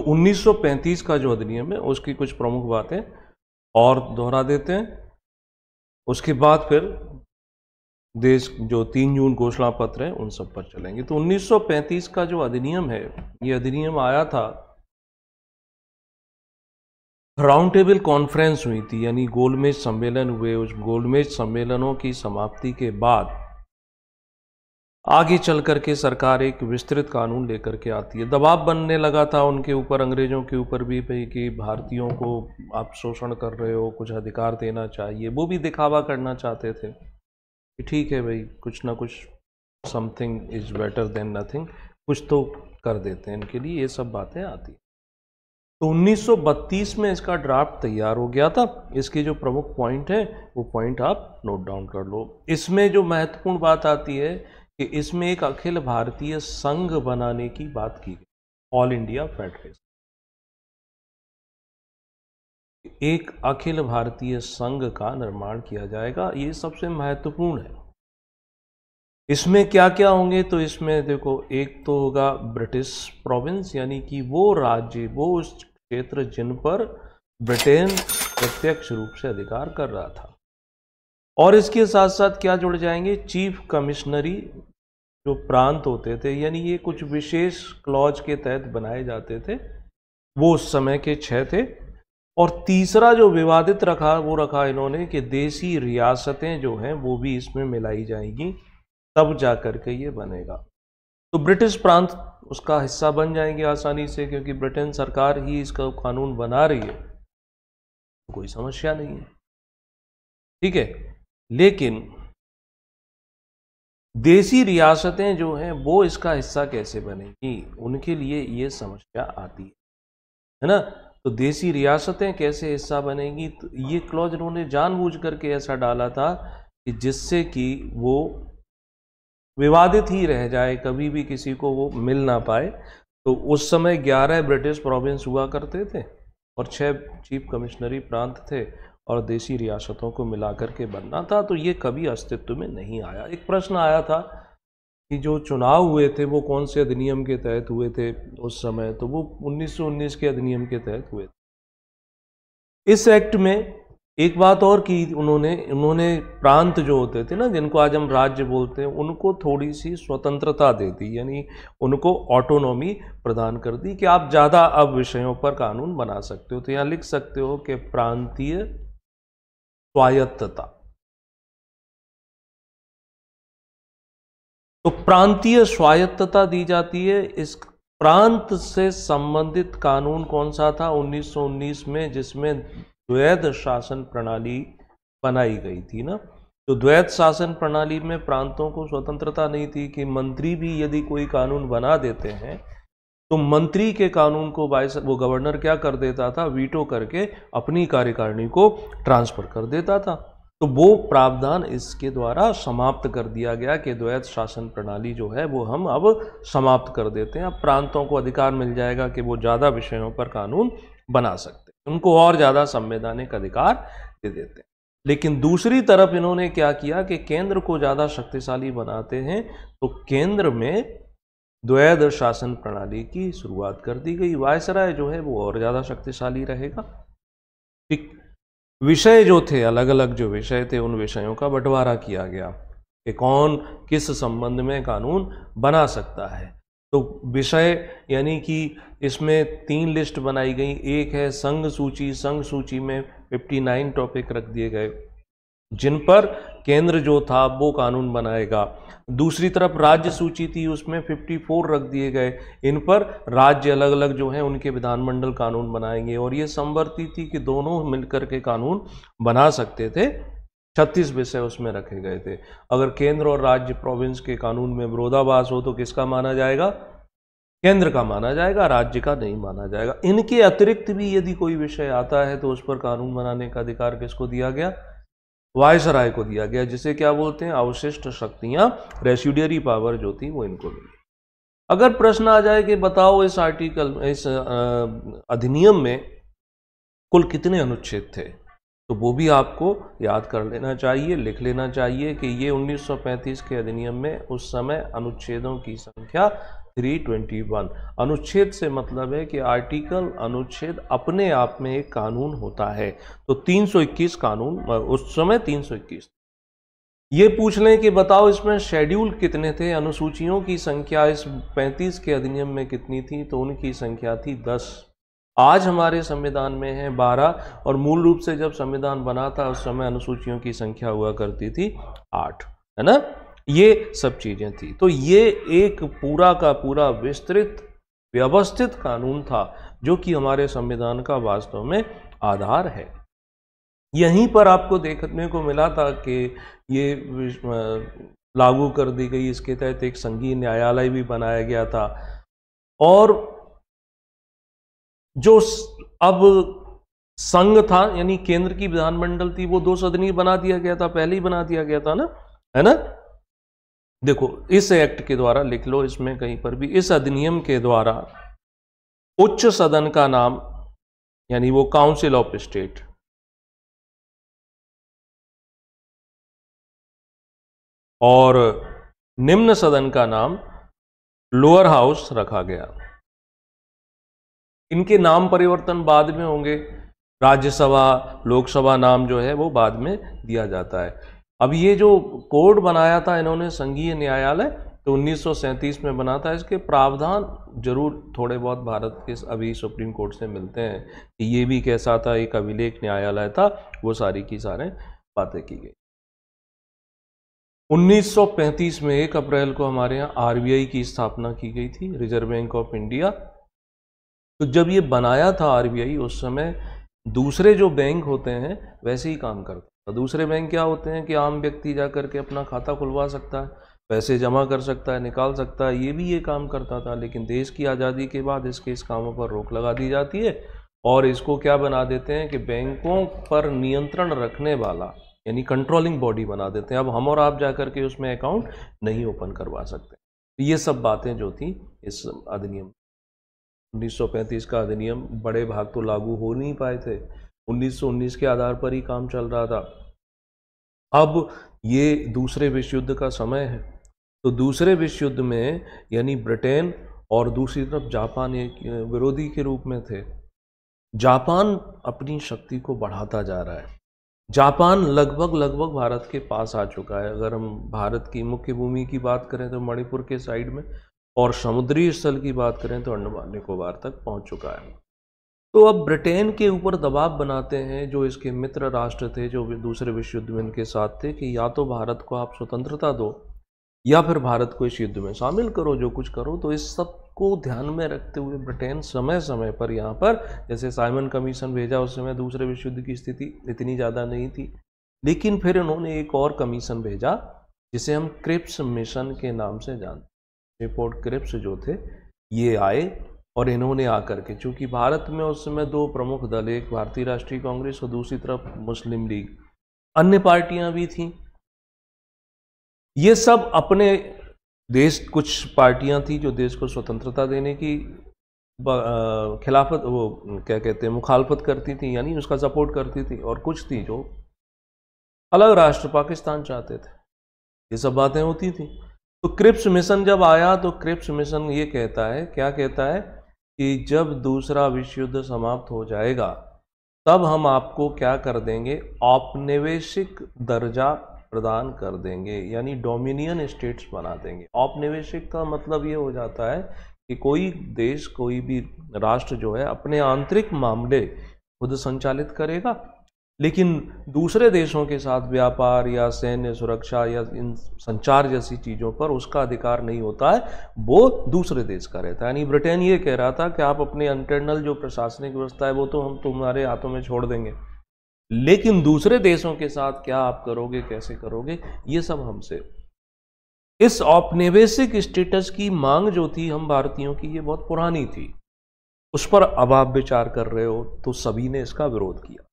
तो 1935 का जो अधिनियम है उसकी कुछ प्रमुख बातें और दोहरा देते हैं उसके बाद फिर देश जो तीन जून घोषणा पत्र है उन सब पर चलेंगे तो 1935 का जो अधिनियम है ये अधिनियम आया था राउंड टेबल कॉन्फ्रेंस हुई थी यानी गोलमेज सम्मेलन हुए उस गोलमेज सम्मेलनों की समाप्ति के बाद आगे चल कर के सरकार एक विस्तृत कानून लेकर के आती है दबाव बनने लगा था उनके ऊपर अंग्रेज़ों के ऊपर भी भाई कि भारतीयों को आप शोषण कर रहे हो कुछ अधिकार देना चाहिए वो भी दिखावा करना चाहते थे कि ठीक है भाई कुछ ना कुछ something is better than nothing कुछ तो कर देते हैं इनके लिए ये सब बातें आती तो 1932 में इसका ड्राफ्ट तैयार हो गया था इसके जो प्रमुख पॉइंट है वो पॉइंट आप नोट डाउन कर लो इसमें जो महत्वपूर्ण बात आती है कि इसमें एक अखिल भारतीय संघ बनाने की बात की गई ऑल इंडिया फेडरेशन एक अखिल भारतीय संघ का निर्माण किया जाएगा ये सबसे महत्वपूर्ण है इसमें क्या क्या होंगे तो इसमें देखो एक तो होगा ब्रिटिश प्रोविंस यानी कि वो राज्य वो उस क्षेत्र जिन पर ब्रिटेन प्रत्यक्ष रूप से अधिकार कर रहा था और इसके साथ साथ क्या जुड़ जाएंगे चीफ कमिश्नरी जो प्रांत होते थे यानी ये कुछ विशेष क्लॉज के तहत बनाए जाते थे वो उस समय के छः थे और तीसरा जो विवादित रखा वो रखा इन्होंने कि देसी रियासतें जो हैं वो भी इसमें मिलाई जाएंगी तब जा कर के ये बनेगा तो ब्रिटिश प्रांत उसका हिस्सा बन जाएंगे आसानी से क्योंकि ब्रिटेन सरकार ही इसका कानून बना रही है कोई समस्या नहीं है ठीक है लेकिन देसी रियासतें जो हैं वो इसका हिस्सा कैसे बनेगी उनके लिए ये समस्या आती है है ना तो देसी रियासतें कैसे हिस्सा बनेगी तो ये क्लॉज उन्होंने जानबूझ करके ऐसा डाला था कि जिससे कि वो विवादित ही रह जाए कभी भी किसी को वो मिल ना पाए तो उस समय ग्यारह ब्रिटिश प्रोविंस हुआ करते थे और छह चीफ कमिश्नरी प्रांत थे और देसी रियासतों को मिलाकर के बनना था तो ये कभी अस्तित्व में नहीं आया एक प्रश्न आया था कि जो चुनाव हुए थे वो कौन से अधिनियम के तहत हुए थे उस समय तो वो 1919 के अधिनियम के तहत हुए थे इस एक्ट में एक बात और की उन्होंने उन्होंने प्रांत जो होते थे ना जिनको आज हम राज्य बोलते हैं उनको थोड़ी सी स्वतंत्रता दे दी यानी उनको ऑटोनॉमी प्रदान कर दी कि आप ज़्यादा अब विषयों पर कानून बना सकते हो तो यहाँ लिख सकते हो कि प्रांतीय स्वायत्तता तो प्रांतीय स्वायत्तता दी जाती है इस प्रांत से संबंधित कानून कौन सा था 1919 में जिसमें द्वैध शासन प्रणाली बनाई गई थी ना तो द्वैत शासन प्रणाली में प्रांतों को स्वतंत्रता नहीं थी कि मंत्री भी यदि कोई कानून बना देते हैं तो मंत्री के कानून को बाय वो गवर्नर क्या कर देता था वीटो करके अपनी कार्यकारिणी को ट्रांसफर कर देता था तो वो प्रावधान इसके द्वारा समाप्त कर दिया गया कि द्वैत शासन प्रणाली जो है वो हम अब समाप्त कर देते हैं अब प्रांतों को अधिकार मिल जाएगा कि वो ज़्यादा विषयों पर कानून बना सकते हैं उनको और ज़्यादा संवैधानिक अधिकार दे देते हैं लेकिन दूसरी तरफ इन्होंने क्या किया कि केंद्र को ज़्यादा शक्तिशाली बनाते हैं तो केंद्र में द्वैध शासन प्रणाली की शुरुआत कर दी गई वायसराय जो है वो और ज़्यादा शक्तिशाली रहेगा ठीक विषय जो थे अलग अलग जो विषय थे उन विषयों का बंटवारा किया गया कि कौन किस संबंध में कानून बना सकता है तो विषय यानी कि इसमें तीन लिस्ट बनाई गई एक है संघ सूची संघ सूची में 59 टॉपिक रख दिए गए जिन पर केंद्र जो था वो कानून बनाएगा दूसरी तरफ राज्य सूची थी उसमें 54 रख दिए गए इन पर राज्य अलग अलग जो हैं उनके विधानमंडल कानून बनाएंगे और ये संवर्ती थी कि दोनों मिलकर के कानून बना सकते थे छत्तीस विषय उसमें रखे गए थे अगर केंद्र और राज्य प्रोविंस के कानून में विरोधाभास हो तो किसका माना जाएगा केंद्र का माना जाएगा राज्य का नहीं माना जाएगा इनके अतिरिक्त भी यदि कोई विषय आता है तो उस पर कानून बनाने का अधिकार किसको दिया गया वायसराय को दिया गया जिसे क्या बोलते हैं अवशिष्ट शक्तियां रेसिडियरी पावर जो थी वो इनको मिली अगर प्रश्न आ जाए कि बताओ इस आर्टिकल इस अधिनियम में कुल कितने अनुच्छेद थे तो वो भी आपको याद कर लेना चाहिए लिख लेना चाहिए कि ये 1935 के अधिनियम में उस समय अनुच्छेदों की संख्या 321 अनुच्छेद से मतलब है कि आर्टिकल अनुच्छेद अपने आप में एक कानून होता है तो 321 कानून उस समय 321 ये पूछ लें कि बताओ इसमें शेड्यूल कितने थे अनुसूचियों की संख्या इस 35 के अधिनियम में कितनी थी तो उनकी संख्या थी 10 आज हमारे संविधान में है 12 और मूल रूप से जब संविधान बना था उस समय अनुसूचियों की संख्या हुआ करती थी 8 है ना ये सब चीज़ें थी तो ये एक पूरा का पूरा विस्तृत व्यवस्थित कानून था जो कि हमारे संविधान का वास्तव में आधार है यहीं पर आपको देखने को मिला था कि ये लागू कर दी गई इसके तहत एक संघीय न्यायालय भी बनाया गया था और जो अब संघ था यानी केंद्र की विधानमंडल थी वो दो सदनीय बना दिया गया था पहले ही बना दिया गया था ना है ना देखो इस एक्ट के द्वारा लिख लो इसमें कहीं पर भी इस अधिनियम के द्वारा उच्च सदन का नाम यानी वो काउंसिल ऑफ स्टेट और निम्न सदन का नाम लोअर हाउस रखा गया इनके नाम परिवर्तन बाद में होंगे राज्यसभा लोकसभा नाम जो है वो बाद में दिया जाता है अब ये जो कोड बनाया था इन्होंने संघीय न्यायालय तो 1937 में बना था इसके प्रावधान जरूर थोड़े बहुत भारत के अभी सुप्रीम कोर्ट से मिलते हैं कि ये भी कैसा था एक अभिलेख न्यायालय था वो सारी की सारे बातें की गई 1935 में एक अप्रैल को हमारे यहाँ आर की स्थापना की गई थी रिजर्व बैंक ऑफ इंडिया तो जब ये बनाया था आरबीआई उस समय दूसरे जो बैंक होते हैं वैसे ही काम करते और तो दूसरे बैंक क्या होते हैं कि आम व्यक्ति जा कर के अपना खाता खुलवा सकता है पैसे जमा कर सकता है निकाल सकता है ये भी ये काम करता था लेकिन देश की आज़ादी के बाद इसके इस कामों पर रोक लगा दी जाती है और इसको क्या बना देते हैं कि बैंकों पर नियंत्रण रखने वाला यानी कंट्रोलिंग बॉडी बना देते हैं अब हम और आप जा करके उसमें अकाउंट नहीं ओपन करवा सकते तो ये सब बातें जो थी इस अधिनियम 1935 का अधिनियम बड़े भाग तो लागू हो नहीं पाए थे 1919 के आधार पर ही काम चल रहा था अब ये दूसरे विश्व युद्ध का समय है तो दूसरे विश्व युद्ध में यानी ब्रिटेन और दूसरी तरफ जापान एक विरोधी के रूप में थे जापान अपनी शक्ति को बढ़ाता जा रहा है जापान लगभग लगभग भारत के पास आ चुका है अगर हम भारत की मुख्य भूमि की बात करें तो मणिपुर के साइड में और समुद्री स्थल की बात करें तो अंडमान निकोबार तक पहुंच चुका है तो अब ब्रिटेन के ऊपर दबाव बनाते हैं जो इसके मित्र राष्ट्र थे जो दूसरे विश्व युद्ध में इनके साथ थे कि या तो भारत को आप स्वतंत्रता दो या फिर भारत को इस युद्ध में शामिल करो जो कुछ करो तो इस सब को ध्यान में रखते हुए ब्रिटेन समय समय पर यहाँ पर जैसे साइमन कमीशन भेजा उस समय दूसरे विश्व युद्ध की स्थिति इतनी ज़्यादा नहीं थी लेकिन फिर इन्होंने एक और कमीशन भेजा जिसे हम क्रिप्स मिशन के नाम से जानते रिपोर्ट क्रिप्स जो थे ये आए और इन्होंने आकर के चूंकि भारत में उस समय दो प्रमुख दल एक भारतीय राष्ट्रीय कांग्रेस और दूसरी तरफ मुस्लिम लीग अन्य पार्टियां भी थीं ये सब अपने देश कुछ पार्टियां थी जो देश को स्वतंत्रता देने की खिलाफत वो क्या कहते हैं मुखालफत करती थी यानी उसका सपोर्ट करती थी और कुछ थी जो अलग राष्ट्र पाकिस्तान चाहते थे ये सब बातें होती थी तो क्रिप्स मिशन जब आया तो क्रिप्स मिशन ये कहता है क्या कहता है कि जब दूसरा विश्व युद्ध समाप्त हो जाएगा तब हम आपको क्या कर देंगे औपनिवेशिक दर्जा प्रदान कर देंगे यानी डोमिनियन स्टेट्स बना देंगे औपनिवेशिक का मतलब ये हो जाता है कि कोई देश कोई भी राष्ट्र जो है अपने आंतरिक मामले खुद संचालित करेगा लेकिन दूसरे देशों के साथ व्यापार या सैन्य सुरक्षा या इन संचार जैसी चीज़ों पर उसका अधिकार नहीं होता है वो दूसरे देश का रहता है यानी ब्रिटेन ये कह रहा था कि आप अपने इंटरनल जो प्रशासनिक व्यवस्था है वो तो हम तुम्हारे हाथों में छोड़ देंगे लेकिन दूसरे देशों के साथ क्या आप करोगे कैसे करोगे ये सब हमसे इस औपनिवेशिक स्टेटस की मांग जो थी हम भारतीयों की ये बहुत पुरानी थी उस पर अब आप विचार कर रहे हो तो सभी ने इसका विरोध किया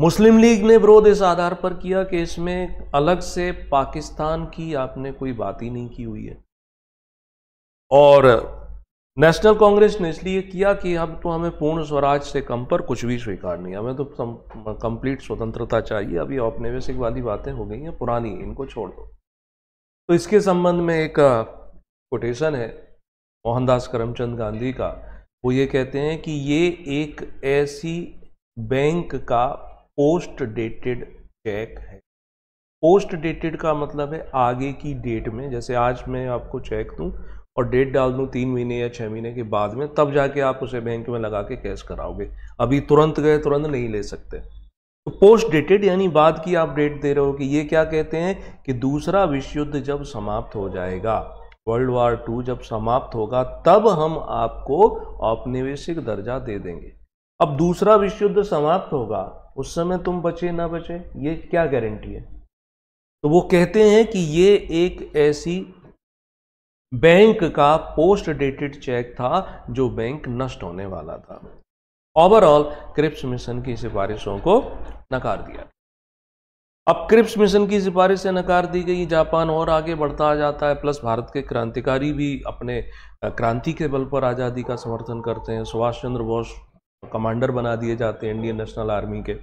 मुस्लिम लीग ने विरोध इस आधार पर किया कि इसमें अलग से पाकिस्तान की आपने कोई बात ही नहीं की हुई है और नेशनल कांग्रेस ने इसलिए किया कि अब तो हमें पूर्ण स्वराज से कम पर कुछ भी स्वीकार नहीं हमें तो कंप्लीट स्वतंत्रता चाहिए अभी औपनिवेशिक वाली बातें हो गई हैं पुरानी इनको छोड़ दो तो इसके संबंध में एक कोटेशन है मोहनदास करमचंद गांधी का वो ये कहते हैं कि ये एक ऐसी बैंक का पोस्ट डेटेड चेक है पोस्ट डेटेड का मतलब है आगे की डेट में जैसे आज मैं आपको चेक दूँ और डेट डाल दूँ तीन महीने या छः महीने के बाद में तब जाके आप उसे बैंक में लगा के कैश कराओगे अभी तुरंत गए तुरंत नहीं ले सकते तो पोस्ट डेटेड यानी बाद की आप डेट दे रहे हो कि ये क्या कहते हैं कि दूसरा विश्व युद्ध जब समाप्त हो जाएगा वर्ल्ड वार टू जब समाप्त होगा तब हम आपको औपनिवेशिक दर्जा दे देंगे अब दूसरा विश्व युद्ध समाप्त होगा उस समय तुम बचे ना बचे ये क्या गारंटी है तो वो कहते हैं कि ये एक ऐसी बैंक का पोस्ट डेटेड चेक था जो बैंक नष्ट होने वाला था ओवरऑल क्रिप्स मिशन की सिफारिशों को नकार दिया अब क्रिप्स मिशन की सिफारिशें नकार दी गई जापान और आगे बढ़ता जाता है प्लस भारत के क्रांतिकारी भी अपने क्रांति के बल पर आज़ादी का समर्थन करते हैं सुभाष चंद्र बोस कमांडर बना दिए जाते हैं इंडियन नेशनल आर्मी के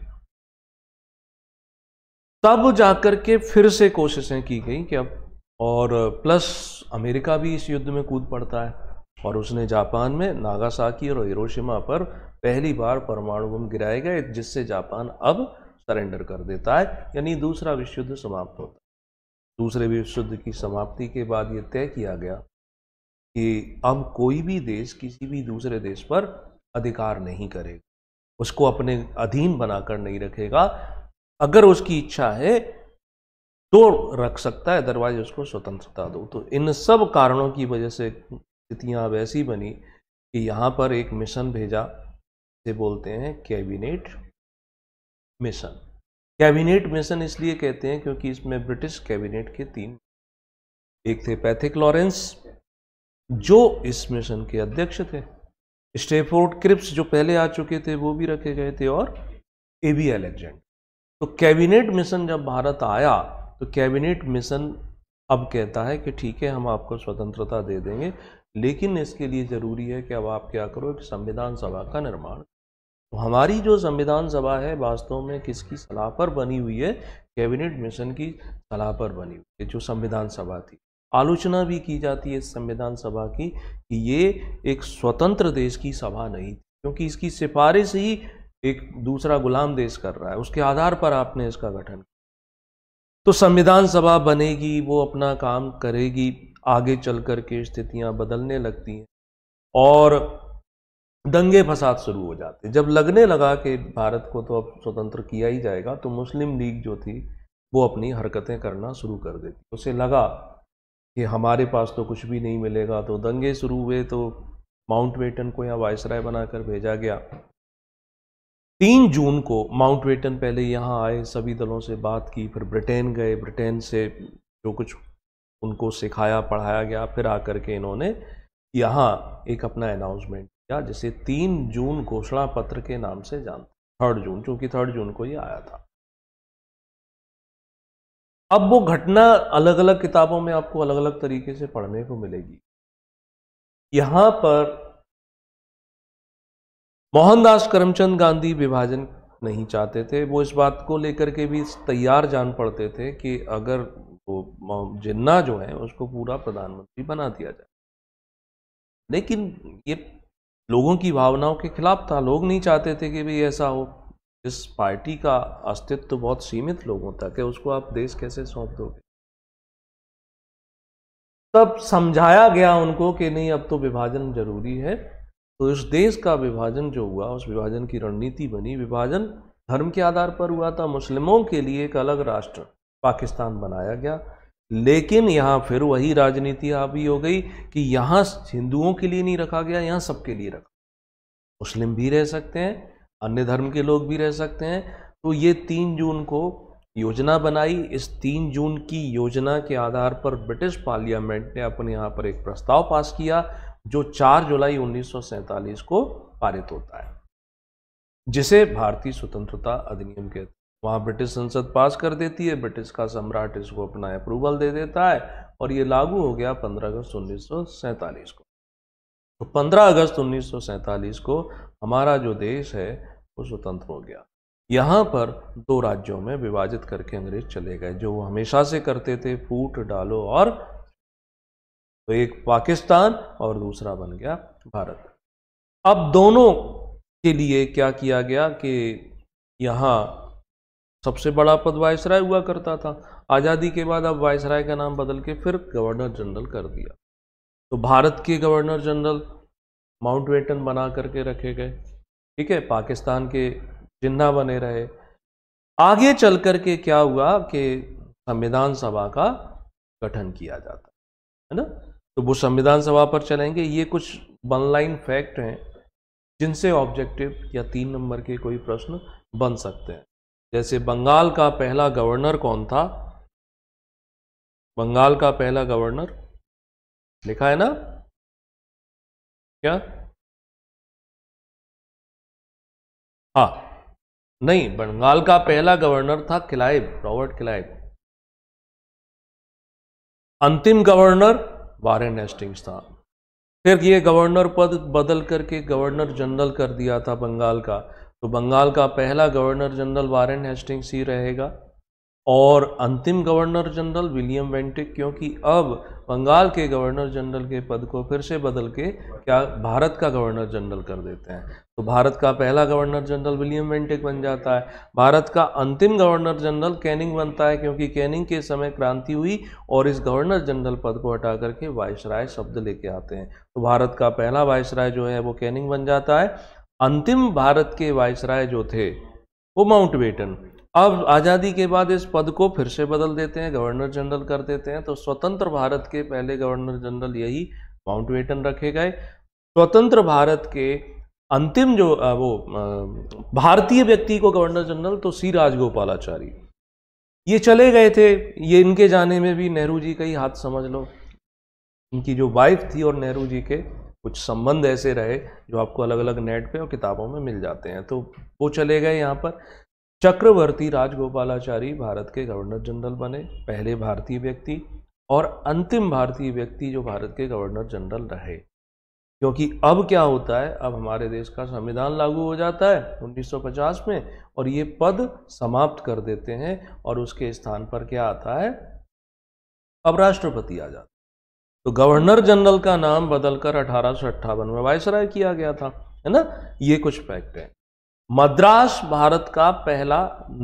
तब जाकर के फिर से कोशिशें की गई कि अब और प्लस अमेरिका भी इस युद्ध में कूद पड़ता है और उसने जापान में नागासाकी और हिरोशिमा पर पहली बार परमाणु बम गिराए गए जिससे जापान अब सरेंडर कर देता है यानी दूसरा विश्व युद्ध समाप्त होता है दूसरे विश्व युद्ध की समाप्ति के बाद यह तय किया गया कि अब कोई भी देश किसी भी दूसरे देश पर अधिकार नहीं करेगा उसको अपने अधीन बनाकर नहीं रखेगा अगर उसकी इच्छा है तो रख सकता है अदरवाइज उसको स्वतंत्रता दो तो इन सब कारणों की वजह से स्थितियाँ अब ऐसी बनी कि यहाँ पर एक मिशन भेजा से बोलते हैं कैबिनेट मिशन कैबिनेट मिशन इसलिए कहते हैं क्योंकि इसमें ब्रिटिश कैबिनेट के तीन एक थे पैथिक लॉरेंस जो इस मिशन के अध्यक्ष थे स्टेफोर्ड क्रिप्स जो पहले आ चुके थे वो भी रखे गए थे और ए बी एलेक्जेंड तो कैबिनेट मिशन जब भारत आया तो कैबिनेट मिशन अब कहता है कि ठीक है हम आपको स्वतंत्रता दे देंगे लेकिन इसके लिए ज़रूरी है कि अब आप क्या करो एक संविधान सभा का निर्माण तो हमारी जो संविधान सभा है वास्तव में किसकी सलाह पर बनी हुई है कैबिनेट मिशन की सलाह पर बनी हुई है जो संविधान सभा थी आलोचना भी की जाती है संविधान सभा की कि ये एक स्वतंत्र देश की सभा नहीं थी क्योंकि इसकी सिफारिश ही एक दूसरा गुलाम देश कर रहा है उसके आधार पर आपने इसका गठन किया तो संविधान सभा बनेगी वो अपना काम करेगी आगे चल कर के बदलने लगती हैं और दंगे फसाद शुरू हो जाते जब लगने लगा कि भारत को तो अब स्वतंत्र किया ही जाएगा तो मुस्लिम लीग जो थी वो अपनी हरकतें करना शुरू कर देती उसे लगा कि हमारे पास तो कुछ भी नहीं मिलेगा तो दंगे शुरू हुए तो माउंट वेटन को यहाँ वायसराय बनाकर भेजा गया तीन जून को माउंट वेटन पहले यहाँ आए सभी दलों से बात की फिर ब्रिटेन गए ब्रिटेन से जो कुछ उनको सिखाया पढ़ाया गया फिर आकर के इन्होंने यहाँ एक अपना अनाउंसमेंट किया जिसे तीन जून घोषणा पत्र के नाम से जानते थर्ड जून चूंकि थर्ड जून को ये आया था अब वो घटना अलग अलग किताबों में आपको अलग अलग तरीके से पढ़ने को मिलेगी यहां पर मोहनदास करमचंद गांधी विभाजन नहीं चाहते थे वो इस बात को लेकर के भी तैयार जान पड़ते थे कि अगर वो जिन्ना जो है उसको पूरा प्रधानमंत्री बना दिया जाए लेकिन ये लोगों की भावनाओं के खिलाफ था लोग नहीं चाहते थे कि भाई ऐसा हो इस पार्टी का अस्तित्व तो बहुत सीमित लोगों तक है उसको आप देश कैसे सौंप दोगे तब समझाया गया उनको कि नहीं अब तो विभाजन जरूरी है तो इस देश का विभाजन जो हुआ उस विभाजन की रणनीति बनी विभाजन धर्म के आधार पर हुआ था मुस्लिमों के लिए एक अलग राष्ट्र पाकिस्तान बनाया गया लेकिन यहाँ फिर वही राजनीति हावी हो गई कि यहाँ हिंदुओं के लिए नहीं रखा गया यहाँ सबके लिए रखा मुस्लिम भी रह सकते हैं अन्य धर्म के लोग भी रह सकते हैं तो ये तीन जून को योजना बनाई इस तीन जून की योजना के आधार पर ब्रिटिश पार्लियामेंट ने अपने यहाँ पर एक प्रस्ताव पास किया जो 4 जुलाई 1947 को पारित होता है जिसे भारतीय स्वतंत्रता अधिनियम के वहां वहाँ ब्रिटिश संसद पास कर देती है ब्रिटिश का सम्राट इसको अपना अप्रूवल दे देता है और ये लागू हो गया 15 अगस्त उन्नीस को तो 15 अगस्त उन्नीस को हमारा जो देश है वो स्वतंत्र हो गया यहाँ पर दो राज्यों में विभाजित करके अंग्रेज चले गए जो वो हमेशा से करते थे फूट डालो और तो एक पाकिस्तान और दूसरा बन गया भारत अब दोनों के लिए क्या किया गया कि यहाँ सबसे बड़ा पद वायसराय हुआ करता था आज़ादी के बाद अब वायसराय का नाम बदल के फिर गवर्नर जनरल कर दिया तो भारत के गवर्नर जनरल माउंट बना करके रखे गए ठीक है पाकिस्तान के जिन्ना बने रहे आगे चल कर के क्या हुआ कि संविधान सभा का गठन किया जाता है ना तो वो संविधान सभा पर चलेंगे ये कुछ वन लाइन फैक्ट हैं जिनसे ऑब्जेक्टिव या तीन नंबर के कोई प्रश्न बन सकते हैं जैसे बंगाल का पहला गवर्नर कौन था बंगाल का पहला गवर्नर लिखा है ना क्या हाँ नहीं बंगाल का पहला गवर्नर था किलाइब रॉबर्ट किलाइब अंतिम गवर्नर वारेन हेस्टिंग्स था फिर ये गवर्नर पद बदल करके गवर्नर जनरल कर दिया था बंगाल का तो बंगाल का पहला गवर्नर जनरल वारेन हेस्टिंग्स ही रहेगा और अंतिम गवर्नर जनरल विलियम वेंटिक क्योंकि अब बंगाल के गवर्नर जनरल के पद को फिर से बदल के क्या भारत का गवर्नर जनरल कर देते हैं तो भारत का पहला गवर्नर जनरल विलियम वेंटिक बन जाता है भारत का अंतिम गवर्नर जनरल कैनिंग बनता है क्योंकि कैनिंग के समय क्रांति हुई और इस गवर्नर जनरल पद को हटा करके राय शब्द लेके आते हैं तो भारत का पहला राय जो है वो कैनिंग बन जाता है अंतिम भारत के राय जो थे वो माउंट बेटन अब आज़ादी के बाद इस पद को फिर से बदल देते हैं गवर्नर जनरल कर देते हैं तो स्वतंत्र भारत के पहले गवर्नर जनरल यही माउंट रखे गए स्वतंत्र भारत के अंतिम जो वो भारतीय व्यक्ति को गवर्नर जनरल तो सी राजगोपालाचारी ये चले गए थे ये इनके जाने में भी नेहरू जी का ही हाथ समझ लो इनकी जो वाइफ थी और नेहरू जी के कुछ संबंध ऐसे रहे जो आपको अलग अलग नेट पे और किताबों में मिल जाते हैं तो वो चले गए यहाँ पर चक्रवर्ती राजगोपालाचारी भारत के गवर्नर जनरल बने पहले भारतीय व्यक्ति और अंतिम भारतीय व्यक्ति जो भारत के गवर्नर जनरल रहे क्योंकि अब क्या होता है अब हमारे देश का संविधान लागू हो जाता है 1950 में और ये पद समाप्त कर देते हैं और उसके स्थान पर क्या आता है अब राष्ट्रपति आ जाता तो गवर्नर जनरल का नाम बदलकर अठारह में वायसराय किया गया था है ना ये कुछ फैक्ट है मद्रास भारत का पहला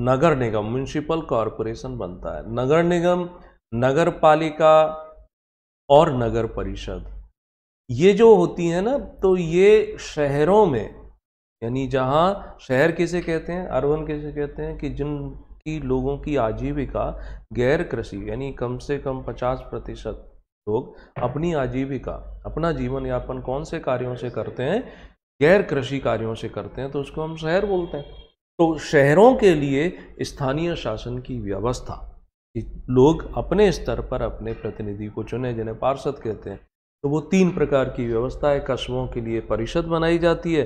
नगर निगम म्यूनिसिपल कॉरपोरेशन बनता है नगर निगम नगर पालिका और नगर परिषद ये जो होती है ना तो ये शहरों में यानी जहाँ शहर किसे कहते हैं अर्बन किसे कहते हैं कि जिन की लोगों की आजीविका गैर कृषि यानी कम से कम 50 प्रतिशत लोग अपनी आजीविका अपना जीवन यापन कौन से कार्यों से करते हैं गैर कृषि कार्यों से करते हैं तो उसको हम शहर बोलते हैं तो शहरों के लिए स्थानीय शासन की व्यवस्था कि लोग अपने स्तर पर अपने प्रतिनिधि को चुने जिन्हें पार्षद कहते हैं तो वो तीन प्रकार की व्यवस्था है कस्बों के लिए परिषद बनाई जाती है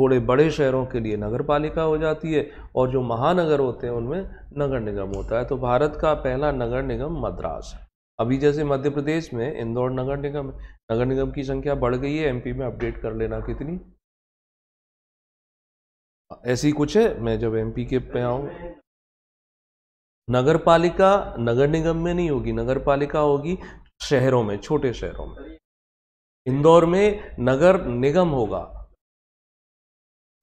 थोड़े बड़े शहरों के लिए नगर पालिका हो जाती है और जो महानगर होते हैं उनमें नगर निगम होता है तो भारत का पहला नगर निगम मद्रास है अभी जैसे मध्य प्रदेश में इंदौर नगर निगम है नगर निगम की संख्या बढ़ गई है एमपी में अपडेट कर लेना कितनी ऐसी कुछ है मैं जब एमपी के पे आऊँ नगर पालिका नगर निगम में नहीं होगी नगर पालिका होगी शहरों में छोटे शहरों में इंदौर में नगर निगम होगा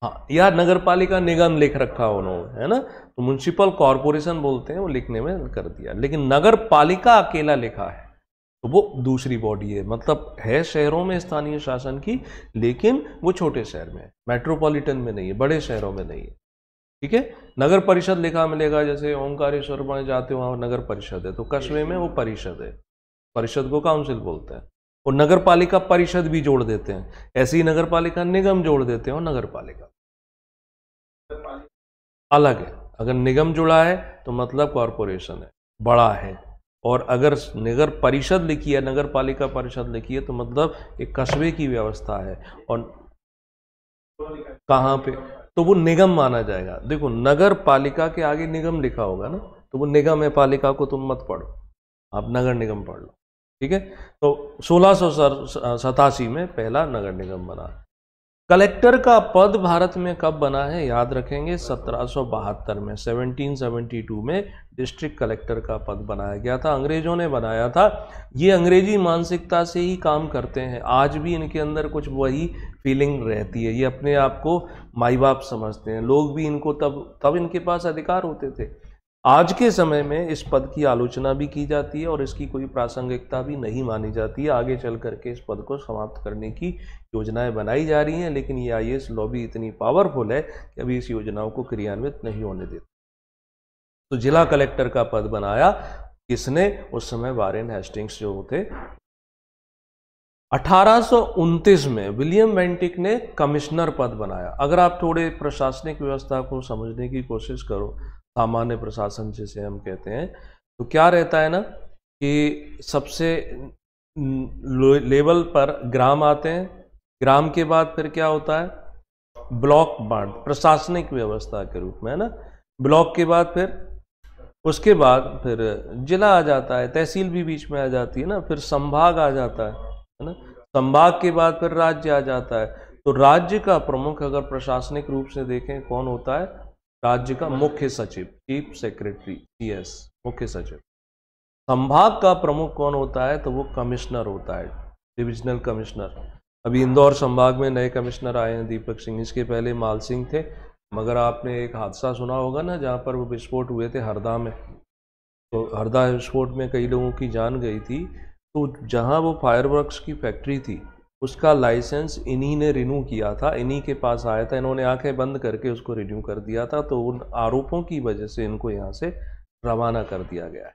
हाँ या नगर पालिका निगम लिख रखा उन्होंने है ना तो म्यूनसिपल कॉरपोरेशन बोलते हैं वो लिखने में कर दिया लेकिन नगर पालिका अकेला लिखा है तो वो दूसरी बॉडी है मतलब है शहरों में स्थानीय शासन की लेकिन वो छोटे शहर में है मेट्रोपॉलिटन में नहीं है बड़े शहरों में नहीं है ठीक है नगर परिषद लिखा मिलेगा जैसे ओंकारेश्वर में जाते हो वहाँ नगर परिषद है तो कस्बे में वो परिषद है परिषद को काउंसिल बोलते हैं और नगर पालिका परिषद भी जोड़ देते हैं ऐसे ही नगर पालिका निगम जोड़ देते हैं नगर पालिका अलग है अगर निगम जुड़ा है तो मतलब कॉरपोरेशन है बड़ा है और अगर नगर परिषद लिखी है नगर पालिका परिषद लिखी है तो मतलब एक कस्बे की व्यवस्था है और कहाँ पे तो वो निगम माना जाएगा देखो नगर पालिका के आगे निगम लिखा होगा ना तो वो निगम है पालिका को तुम मत पढ़ो आप नगर निगम पढ़ लो ठीक है तो सोलह सौ सतासी में पहला नगर निगम बना कलेक्टर का पद भारत में कब बना है याद रखेंगे सत्रह में 1772 में डिस्ट्रिक्ट कलेक्टर का पद बनाया गया था अंग्रेजों ने बनाया था ये अंग्रेजी मानसिकता से ही काम करते हैं आज भी इनके अंदर कुछ वही फीलिंग रहती है ये अपने आप को माई बाप समझते हैं लोग भी इनको तब तब इनके पास अधिकार होते थे आज के समय में इस पद की आलोचना भी की जाती है और इसकी कोई प्रासंगिकता भी नहीं मानी जाती है आगे चल करके इस पद को समाप्त करने की योजनाएं बनाई जा रही हैं लेकिन ये आई लॉबी इतनी पावरफुल है कि अभी इस योजनाओं को क्रियान्वित नहीं होने देती तो जिला कलेक्टर का पद बनाया किसने उस समय वारेन हेस्टिंग्स जो थे अठारह में विलियम वेंटिक ने कमिश्नर पद बनाया अगर आप थोड़े प्रशासनिक व्यवस्था को समझने की कोशिश करो सामान्य प्रशासन जिसे हम कहते हैं तो क्या रहता है ना कि सबसे लेवल पर ग्राम आते हैं ग्राम के बाद फिर क्या होता है ब्लॉक बांट प्रशासनिक व्यवस्था के रूप में है ना ब्लॉक के बाद फिर उसके बाद फिर जिला आ जाता है तहसील भी बीच में आ जाती है ना फिर संभाग आ जाता है है ना संभाग के बाद फिर राज्य आ जाता है तो राज्य का प्रमुख अगर प्रशासनिक रूप से देखें कौन होता है राज्य का मुख्य सचिव चीफ सेक्रेटरी सीएस मुख्य सचिव संभाग का प्रमुख कौन होता है तो वो कमिश्नर होता है डिविजनल कमिश्नर अभी इंदौर संभाग में नए कमिश्नर आए हैं दीपक सिंह इसके पहले माल सिंह थे मगर आपने एक हादसा सुना होगा ना जहाँ पर वो विस्फोट हुए थे हरदा में तो हरदा विस्फोट में कई लोगों की जान गई थी तो जहाँ वो फायरवर्क्स की फैक्ट्री थी उसका लाइसेंस इन्हीं ने रिन्यू किया था इन्हीं के पास आया था इन्होंने आंखें बंद करके उसको रिन्यू कर दिया था तो उन आरोपों की वजह से इनको यहाँ से रवाना कर दिया गया है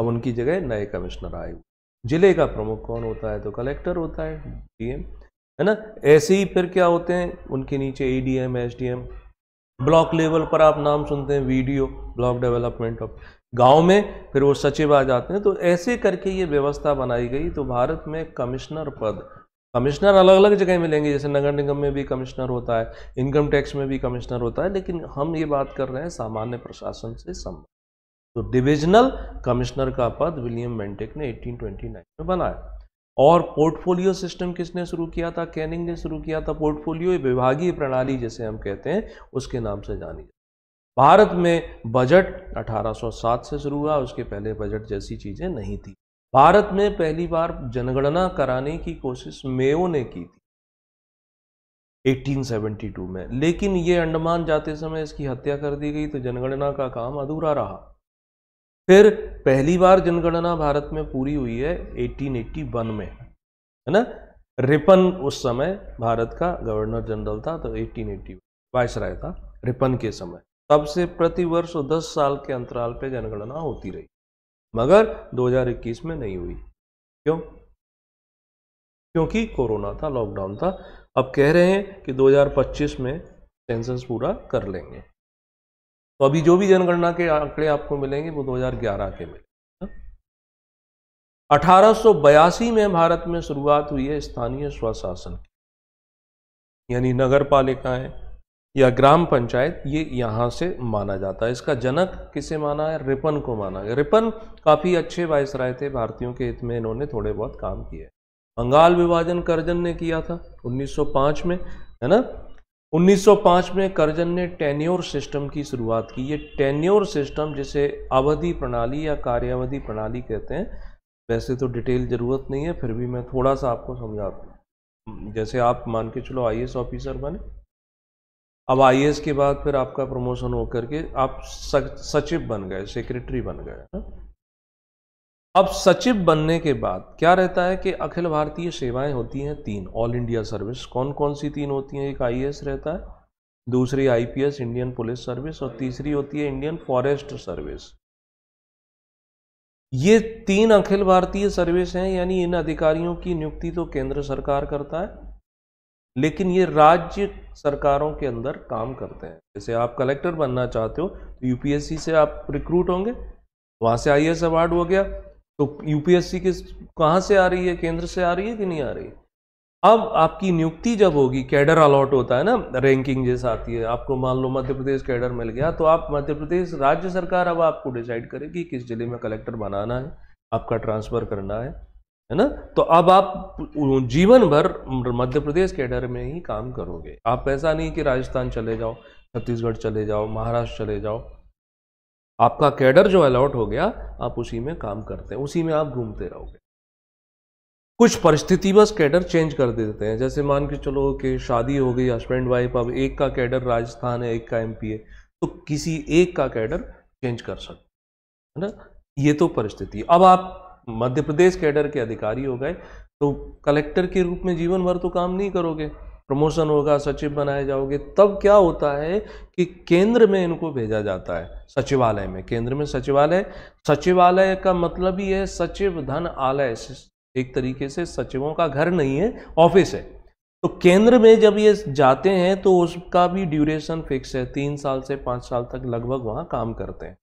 अब उनकी जगह नए कमिश्नर आए जिले का प्रमुख कौन होता है तो कलेक्टर होता है डीएम है ना ऐसे ही फिर क्या होते हैं उनके नीचे A D M S D M block level पर आप नाम सुनते हैं वीडियो ब्लॉक डेवलपमेंट ऑफ गांव में फिर वो सचिव आ जाते हैं तो ऐसे करके ये व्यवस्था बनाई गई तो भारत में कमिश्नर पद कमिश्नर अलग अलग जगह मिलेंगे जैसे नगर निगम में भी कमिश्नर होता है इनकम टैक्स में भी कमिश्नर होता है लेकिन हम ये बात कर रहे हैं सामान्य प्रशासन से संबंध तो डिविजनल कमिश्नर का पद विलियम मेंटेक ने 1829 में बनाया और पोर्टफोलियो सिस्टम किसने शुरू किया था कैनिंग ने शुरू किया था पोर्टफोलियो विभागीय प्रणाली जैसे हम कहते हैं उसके नाम से जानी भारत में बजट 1807 से शुरू हुआ उसके पहले बजट जैसी चीज़ें नहीं थी भारत में पहली बार जनगणना कराने की कोशिश मेयो ने की थी 1872 में लेकिन ये अंडमान जाते समय इसकी हत्या कर दी गई तो जनगणना का काम अधूरा रहा फिर पहली बार जनगणना भारत में पूरी हुई है 1881 में है ना रिपन उस समय भारत का गवर्नर जनरल था तो 1881 वायसराय था रिपन के समय तब से प्रतिवर्ष दस साल के अंतराल पर जनगणना होती रही मगर 2021 में नहीं हुई क्यों क्योंकि कोरोना था लॉकडाउन था अब कह रहे हैं कि 2025 में सेंसस पूरा कर लेंगे तो अभी जो भी जनगणना के आंकड़े आपको मिलेंगे वो 2011 के मिलेंगे हाँ? अठारह में भारत में शुरुआत हुई है स्थानीय स्वशासन की यानी नगर पालिकाएं या ग्राम पंचायत ये यहाँ से माना जाता है इसका जनक किसे माना है रिपन को माना गया रिपन काफ़ी अच्छे वायस राय थे भारतीयों के हित में इन्होंने थोड़े बहुत काम किए बंगाल विभाजन करजन ने किया था 1905 में है ना 1905 में करजन ने टेन्योर सिस्टम की शुरुआत की ये टेन्योर सिस्टम जिसे अवधि प्रणाली या कार्यावधि प्रणाली कहते हैं वैसे तो डिटेल ज़रूरत नहीं है फिर भी मैं थोड़ा सा आपको समझाता हूँ जैसे आप मान के चलो आई ऑफिसर बने अब आई के बाद फिर आपका प्रमोशन होकर के आप सचिव बन गए सेक्रेटरी बन गए अब सचिव बनने के बाद क्या रहता है कि अखिल भारतीय सेवाएं होती हैं तीन ऑल इंडिया सर्विस कौन कौन सी तीन होती हैं एक आई रहता है दूसरी आईपीएस इंडियन पुलिस सर्विस और तीसरी होती है इंडियन फॉरेस्ट सर्विस ये तीन अखिल भारतीय सर्विस हैं यानी इन अधिकारियों की नियुक्ति तो केंद्र सरकार करता है लेकिन ये राज्य सरकारों के अंदर काम करते हैं जैसे आप कलेक्टर बनना चाहते हो तो यूपीएससी से आप रिक्रूट होंगे वहाँ से आई अवार्ड हो गया तो यूपीएससी किस कहाँ से आ रही है केंद्र से आ रही है कि नहीं आ रही है अब आपकी नियुक्ति जब होगी कैडर अलॉट होता है ना रैंकिंग जैसे आती है आपको मान लो मध्य प्रदेश कैडर मिल गया तो आप मध्य प्रदेश राज्य सरकार अब आपको डिसाइड करेगी किस जिले में कलेक्टर बनाना है आपका ट्रांसफ़र करना है है ना तो अब आप जीवन भर मध्य प्रदेश कैडर में ही काम करोगे आप ऐसा नहीं कि राजस्थान चले जाओ छत्तीसगढ़ चले जाओ महाराष्ट्र चले जाओ आपका कैडर जो अलॉट हो गया आप उसी में काम करते हैं उसी में आप घूमते रहोगे कुछ परिस्थिति बस कैडर चेंज कर देते हैं जैसे मान के चलो कि शादी हो गई हस्बैंड वाइफ अब एक का कैडर राजस्थान है एक का एमपी है तो किसी एक का कैडर चेंज कर सकते है ना ये तो परिस्थिति अब आप मध्य प्रदेश कैडर के अधिकारी हो गए तो कलेक्टर के रूप में जीवन भर तो काम नहीं करोगे प्रमोशन होगा सचिव बनाए जाओगे तब क्या होता है कि केंद्र में इनको भेजा जाता है सचिवालय में केंद्र में सचिवालय सचिवालय का मतलब ही है सचिव धन आलय एक तरीके से सचिवों का घर नहीं है ऑफिस है तो केंद्र में जब ये जाते हैं तो उसका भी ड्यूरेशन फिक्स है तीन साल से पाँच साल तक लगभग वहाँ काम करते हैं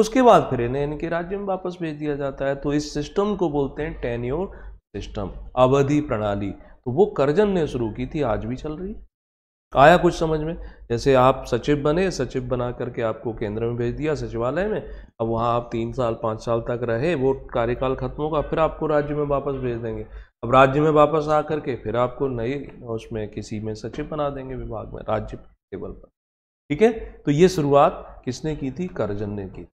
उसके बाद फिर इन्हें इनके राज्य में वापस भेज दिया जाता है तो इस सिस्टम को बोलते हैं टेन्योर सिस्टम अवधि प्रणाली तो वो करजन ने शुरू की थी आज भी चल रही है आया कुछ समझ में जैसे आप सचिव बने सचिव बना करके आपको केंद्र में भेज दिया सचिवालय में अब वहाँ आप तीन साल पाँच साल तक रहे वो कार्यकाल खत्म होगा फिर आपको राज्य में वापस भेज देंगे अब राज्य में वापस आ करके फिर आपको नए उसमें किसी में सचिव बना देंगे विभाग में राज्य टेबल पर ठीक है तो ये शुरुआत किसने की थी करजन ने की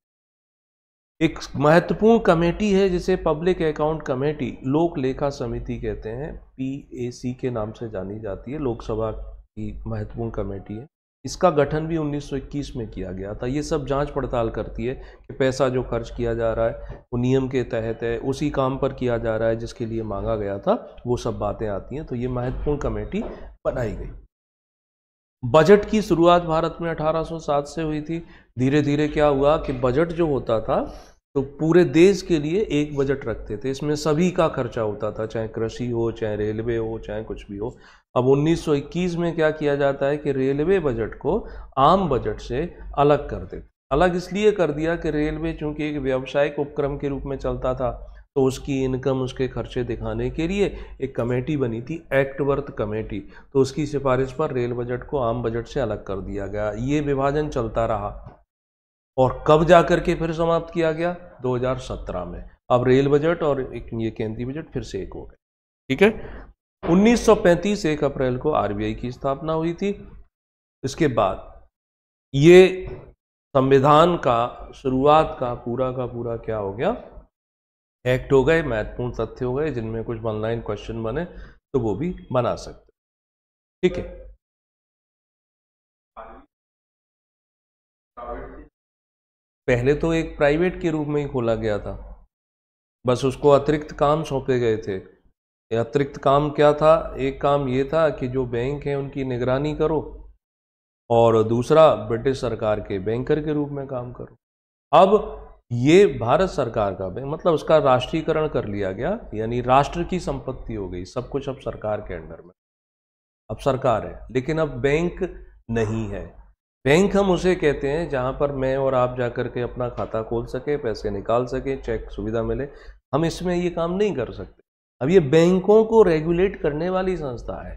एक महत्वपूर्ण कमेटी है जिसे पब्लिक अकाउंट कमेटी लोक लेखा समिति कहते हैं पी के नाम से जानी जाती है लोकसभा की महत्वपूर्ण कमेटी है इसका गठन भी 1921 में किया गया था ये सब जांच पड़ताल करती है कि पैसा जो खर्च किया जा रहा है वो नियम के तहत है उसी काम पर किया जा रहा है जिसके लिए मांगा गया था वो सब बातें आती हैं तो ये महत्वपूर्ण कमेटी बनाई गई बजट की शुरुआत भारत में 1807 से हुई थी धीरे धीरे क्या हुआ कि बजट जो होता था तो पूरे देश के लिए एक बजट रखते थे इसमें सभी का खर्चा होता था चाहे कृषि हो चाहे रेलवे हो चाहे कुछ भी हो अब 1921 में क्या किया जाता है कि रेलवे बजट को आम बजट से अलग कर दे अलग इसलिए कर दिया कि रेलवे चूंकि एक व्यावसायिक उपक्रम के रूप में चलता था तो उसकी इनकम उसके खर्चे दिखाने के लिए एक कमेटी बनी थी एक्ट वर्थ कमेटी तो उसकी सिफारिश पर रेल बजट को आम बजट से अलग कर दिया गया ये विभाजन चलता रहा और कब जा कर के फिर समाप्त किया गया 2017 में अब रेल बजट और एक ये केंद्रीय बजट फिर से एक हो गए ठीक है 1935 एक अप्रैल को आरबीआई की स्थापना हुई थी इसके बाद ये संविधान का शुरुआत का पूरा का पूरा क्या हो गया एक्ट हो गए महत्वपूर्ण तथ्य हो गए जिनमें कुछ ऑनलाइन क्वेश्चन बने तो वो भी बना सकते ठीक है पहले तो एक प्राइवेट के रूप में ही खोला गया था बस उसको अतिरिक्त काम सौंपे गए थे अतिरिक्त काम क्या था एक काम ये था कि जो बैंक हैं उनकी निगरानी करो और दूसरा ब्रिटिश सरकार के बैंकर के रूप में काम करो अब ये भारत सरकार का बैंक मतलब उसका राष्ट्रीयकरण कर लिया गया यानी राष्ट्र की संपत्ति हो गई सब कुछ अब सरकार के अंडर में अब सरकार है लेकिन अब बैंक नहीं है बैंक हम उसे कहते हैं जहाँ पर मैं और आप जा कर के अपना खाता खोल सके पैसे निकाल सके चेक सुविधा मिले हम इसमें ये काम नहीं कर सकते अब ये बैंकों को रेगुलेट करने वाली संस्था है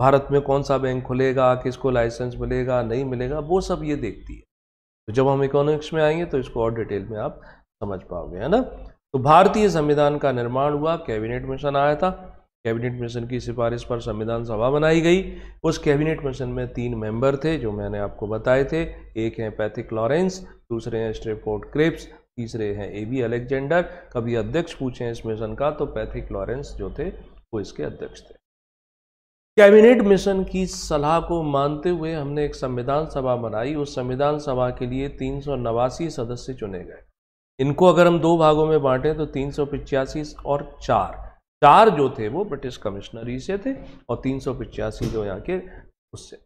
भारत में कौन सा बैंक खुलेगा किसको लाइसेंस मिलेगा नहीं मिलेगा वो सब ये देखती है तो जब हम इकोनॉमिक्स में आएंगे तो इसको और डिटेल में आप समझ पाओगे है ना तो भारतीय संविधान का निर्माण हुआ कैबिनेट मिशन आया था कैबिनेट मिशन की सिफारिश पर संविधान सभा बनाई गई उस कैबिनेट मिशन में तीन मेंबर थे जो मैंने आपको बताए थे एक हैं पैथिक लॉरेंस दूसरे हैं स्ट्रेफोर्ड क्रिप्स तीसरे हैं ए बी अलेक्जेंडर कभी अध्यक्ष पूछे इस मिशन का तो पैथिक लॉरेंस जो थे वो इसके अध्यक्ष थे कैबिनेट मिशन की सलाह को मानते हुए हमने एक संविधान सभा बनाई उस संविधान सभा के लिए तीन सदस्य चुने गए इनको अगर हम दो भागों में बांटें तो तीन और चार चार जो थे वो ब्रिटिश कमिश्नरी से थे और तीन सौ पिचासी जो यहाँ के उससे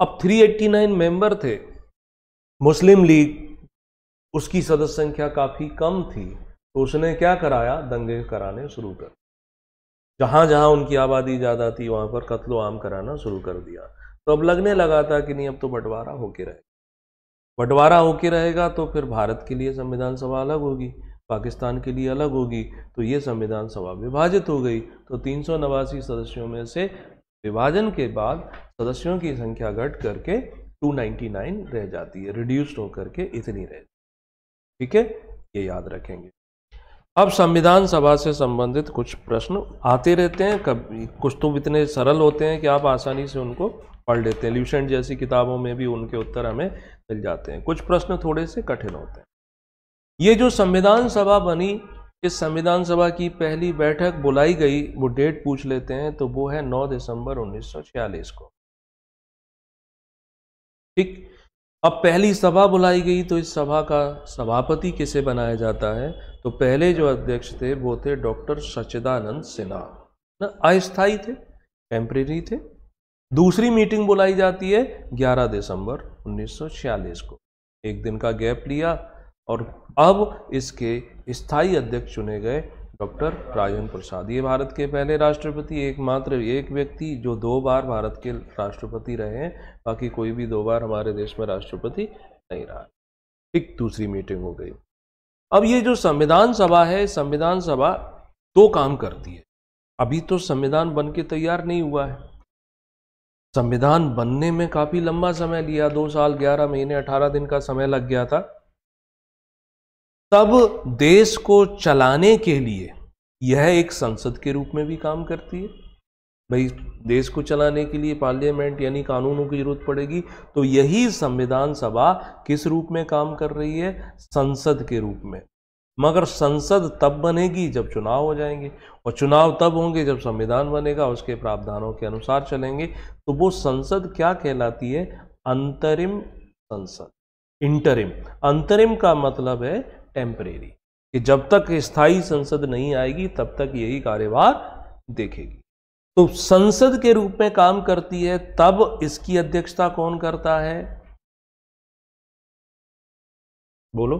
अब 389 मेंबर थे मुस्लिम लीग उसकी सदस्य संख्या काफ़ी कम थी तो उसने क्या कराया दंगे कराने शुरू कर जहां जहां उनकी आबादी ज़्यादा थी वहां पर कत्लो आम कराना शुरू कर दिया तो अब लगने लगा था कि नहीं अब तो बंटवारा होके रहेगा बंटवारा होके रहेगा तो फिर भारत के लिए संविधान सभा अलग होगी पाकिस्तान के लिए अलग होगी तो ये संविधान सभा विभाजित हो गई तो तीन सदस्यों में से विभाजन के बाद सदस्यों की संख्या घट करके 299 रह जाती है रिड्यूस्ड होकर के इतनी रह ठीक है ये याद रखेंगे अब संविधान सभा से संबंधित कुछ प्रश्न आते रहते हैं कभी कुछ तो इतने सरल होते हैं कि आप आसानी से उनको पढ़ लेते हैं ल्यूशन जैसी किताबों में भी उनके उत्तर हमें मिल जाते हैं कुछ प्रश्न थोड़े से कठिन होते हैं ये जो संविधान सभा बनी इस संविधान सभा की पहली बैठक बुलाई गई वो डेट पूछ लेते हैं तो वो है 9 दिसंबर 1946 को ठीक अब पहली सभा बुलाई गई तो इस सभा का सभापति किसे बनाया जाता है तो पहले जो अध्यक्ष थे वो थे डॉक्टर सच्चिदानंद सिन्हा ना अस्थायी थे टेम्परेरी थे दूसरी मीटिंग बुलाई जाती है 11 दिसंबर 1946 को एक दिन का गैप लिया और अब इसके स्थायी अध्यक्ष चुने गए डॉक्टर राजन प्रसाद ये भारत के पहले राष्ट्रपति एकमात्र एक व्यक्ति जो दो बार भारत के राष्ट्रपति रहे हैं बाकी कोई भी दो बार हमारे देश में राष्ट्रपति नहीं रहा एक दूसरी मीटिंग हो गई अब ये जो संविधान सभा है संविधान सभा दो काम करती है अभी तो संविधान बन के तैयार नहीं हुआ है संविधान बनने में काफ़ी लंबा समय लिया दो साल ग्यारह महीने अठारह दिन का समय लग गया था तब देश को चलाने के लिए यह एक संसद के रूप में भी काम करती है भाई देश को चलाने के लिए पार्लियामेंट यानी कानूनों की जरूरत पड़ेगी तो यही संविधान सभा किस रूप में काम कर रही है संसद के रूप में मगर संसद तब बनेगी जब चुनाव हो जाएंगे और चुनाव तब होंगे जब संविधान बनेगा उसके प्रावधानों के अनुसार चलेंगे तो वो संसद क्या कहलाती है अंतरिम संसद इंटरिम अंतरिम का मतलब है टेम्परेरी कि जब तक स्थायी संसद नहीं आएगी तब तक यही कार्यभार देखेगी तो संसद के रूप में काम करती है तब इसकी अध्यक्षता कौन करता है बोलो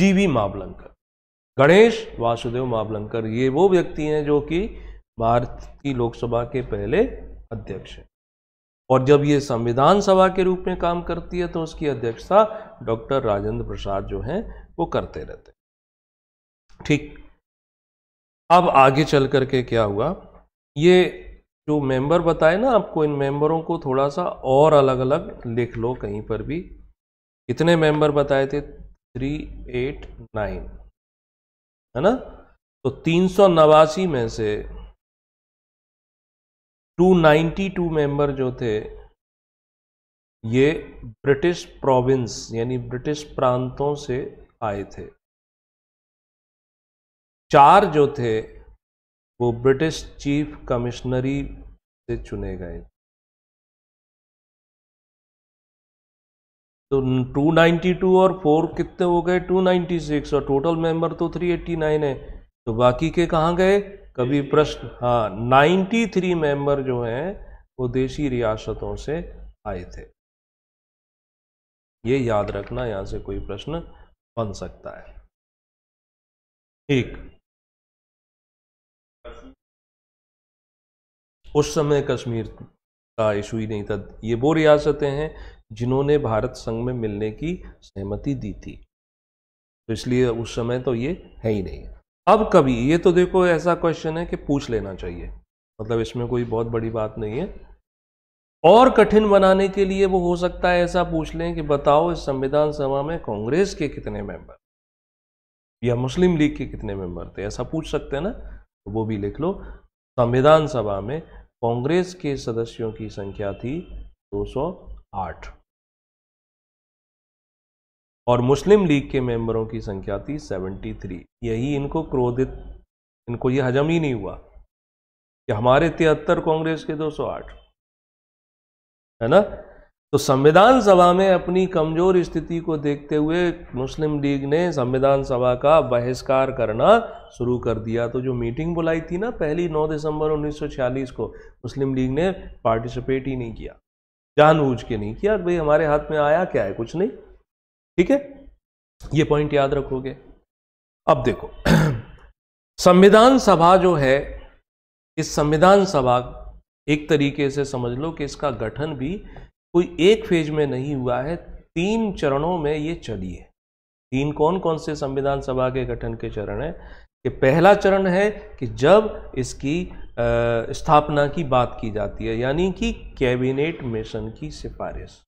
जीवी मावलंकर गणेश वासुदेव मावलंकर ये वो व्यक्ति हैं जो कि भारत की लोकसभा के पहले अध्यक्ष हैं और जब ये संविधान सभा के रूप में काम करती है तो उसकी अध्यक्षता डॉक्टर राजेंद्र प्रसाद जो हैं वो करते रहते ठीक अब आगे चल करके क्या हुआ ये जो मेंबर बताए ना आपको इन मेंबरों को थोड़ा सा और अलग अलग लिख लो कहीं पर भी कितने मेंबर बताए थे थ्री एट नाइन है ना तो तीन सौ नवासी में से 292 मेंबर जो थे ये ब्रिटिश प्रोविंस यानी ब्रिटिश प्रांतों से आए थे चार जो थे वो ब्रिटिश चीफ कमिश्नरी से चुने गए तो 292 और 4 कितने हो गए 296 और टोटल मेंबर तो 389 है तो बाकी के कहाँ गए कभी प्रश्न हाँ नाइन्टी थ्री मेंबर जो हैं वो देशी रियासतों से आए थे ये याद रखना यहाँ से कोई प्रश्न बन सकता है ठीक उस समय कश्मीर का इशू ही नहीं था ये वो रियासतें हैं जिन्होंने भारत संघ में मिलने की सहमति दी थी तो इसलिए उस समय तो ये है ही नहीं अब कभी ये तो देखो ऐसा क्वेश्चन है कि पूछ लेना चाहिए मतलब इसमें कोई बहुत बड़ी बात नहीं है और कठिन बनाने के लिए वो हो सकता है ऐसा पूछ लें कि बताओ इस संविधान सभा में कांग्रेस के कितने मेंबर या मुस्लिम लीग के कितने मेंबर थे ऐसा पूछ सकते हैं ना तो वो भी लिख लो संविधान सभा में कांग्रेस के सदस्यों की संख्या थी 208 और मुस्लिम लीग के मेंबरों की संख्या थी 73 यही इनको क्रोधित इनको ये हजम ही नहीं हुआ कि हमारे तिहत्तर कांग्रेस के 208 है ना तो संविधान सभा में अपनी कमजोर स्थिति को देखते हुए मुस्लिम लीग ने संविधान सभा का बहिष्कार करना शुरू कर दिया तो जो मीटिंग बुलाई थी ना पहली 9 दिसंबर 1946 को मुस्लिम लीग ने पार्टिसिपेट ही नहीं किया जानबूझ के नहीं किया भाई हमारे हाथ में आया क्या है कुछ नहीं ठीक है ये पॉइंट याद रखोगे अब देखो संविधान सभा जो है इस संविधान सभा एक तरीके से समझ लो कि इसका गठन भी कोई एक फेज में नहीं हुआ है तीन चरणों में ये चली है तीन कौन कौन से संविधान सभा के गठन के चरण है कि पहला चरण है कि जब इसकी स्थापना की बात की जाती है यानी कि कैबिनेट मिशन की सिफारिश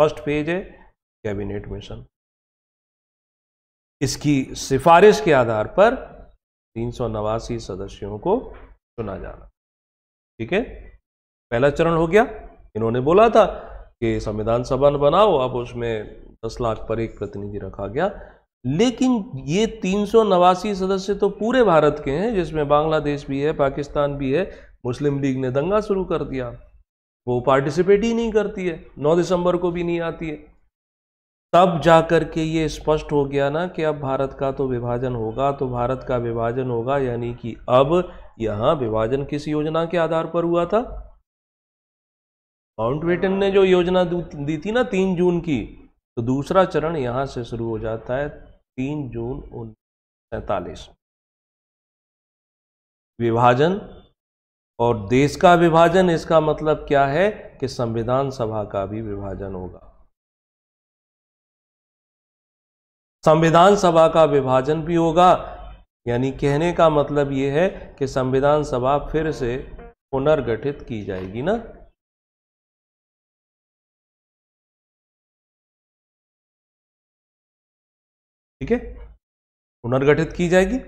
फर्स्ट फेज है कैबिनेट मिशन इसकी सिफारिश के आधार पर तीन सौ नवासी सदस्यों को चुना जाना ठीक है पहला चरण हो गया इन्होंने बोला था कि संविधान सभा बनाओ अब उसमें दस लाख पर एक प्रतिनिधि रखा गया लेकिन ये तीन सौ नवासी सदस्य तो पूरे भारत के हैं जिसमें बांग्लादेश भी है पाकिस्तान भी है मुस्लिम लीग ने दंगा शुरू कर दिया वो पार्टिसिपेट ही नहीं करती है नौ दिसंबर को भी नहीं आती है तब जा कर के ये स्पष्ट हो गया ना कि अब भारत का तो विभाजन होगा तो भारत का विभाजन होगा यानी कि अब यहाँ विभाजन किस योजना के आधार पर हुआ था माउंट बेटन ने जो योजना दी थी ना तीन जून की तो दूसरा चरण यहाँ से शुरू हो जाता है तीन जून उन्नीस विभाजन और देश का विभाजन इसका मतलब क्या है कि संविधान सभा का भी विभाजन होगा संविधान सभा का विभाजन भी होगा यानी कहने का मतलब ये है कि संविधान सभा फिर से पुनर्गठित की जाएगी ना ठीक है पुनर्गठित की जाएगी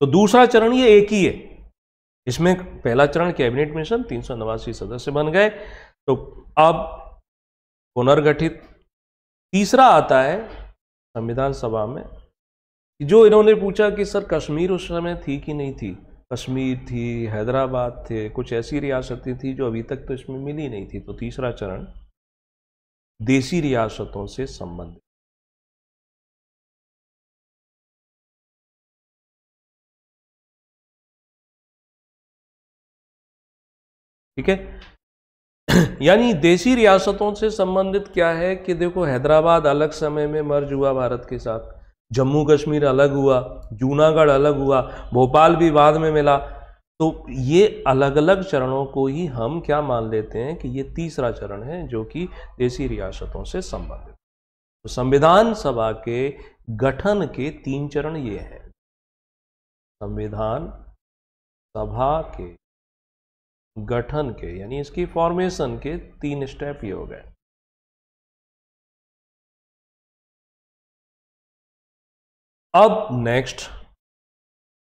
तो दूसरा चरण ये एक ही है इसमें पहला चरण कैबिनेट मिशन तीन सौ नवासी सदस्य बन गए तो अब पुनर्गठित तीसरा आता है संविधान सभा में जो इन्होंने पूछा कि सर कश्मीर उस समय थी कि नहीं थी कश्मीर थी हैदराबाद थे कुछ ऐसी रियासतें थी जो अभी तक तो इसमें मिली नहीं थी तो तीसरा चरण देसी रियासतों से संबंधित ठीक है यानी देसी रियासतों से संबंधित क्या है कि देखो हैदराबाद अलग समय में मर्ज हुआ भारत के साथ जम्मू कश्मीर अलग हुआ जूनागढ़ अलग हुआ भोपाल भी बाद में मिला तो ये अलग अलग चरणों को ही हम क्या मान लेते हैं कि ये तीसरा चरण है जो कि देसी रियासतों से संबंधित तो संविधान सभा के गठन के तीन चरण ये हैं संविधान सभा के गठन के यानी इसकी फॉर्मेशन के तीन स्टेप ये हो गए अब नेक्स्ट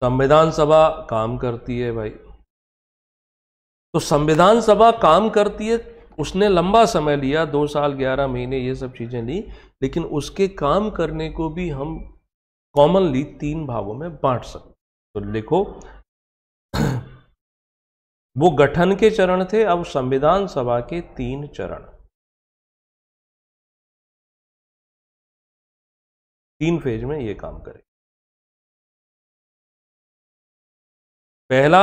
संविधान सभा काम करती है भाई तो संविधान सभा काम करती है उसने लंबा समय लिया दो साल ग्यारह महीने ये सब चीज़ें ली लेकिन उसके काम करने को भी हम कॉमनली तीन भागों में बांट सकते तो लिखो वो गठन के चरण थे अब संविधान सभा के तीन चरण तीन फेज में ये काम करे पहला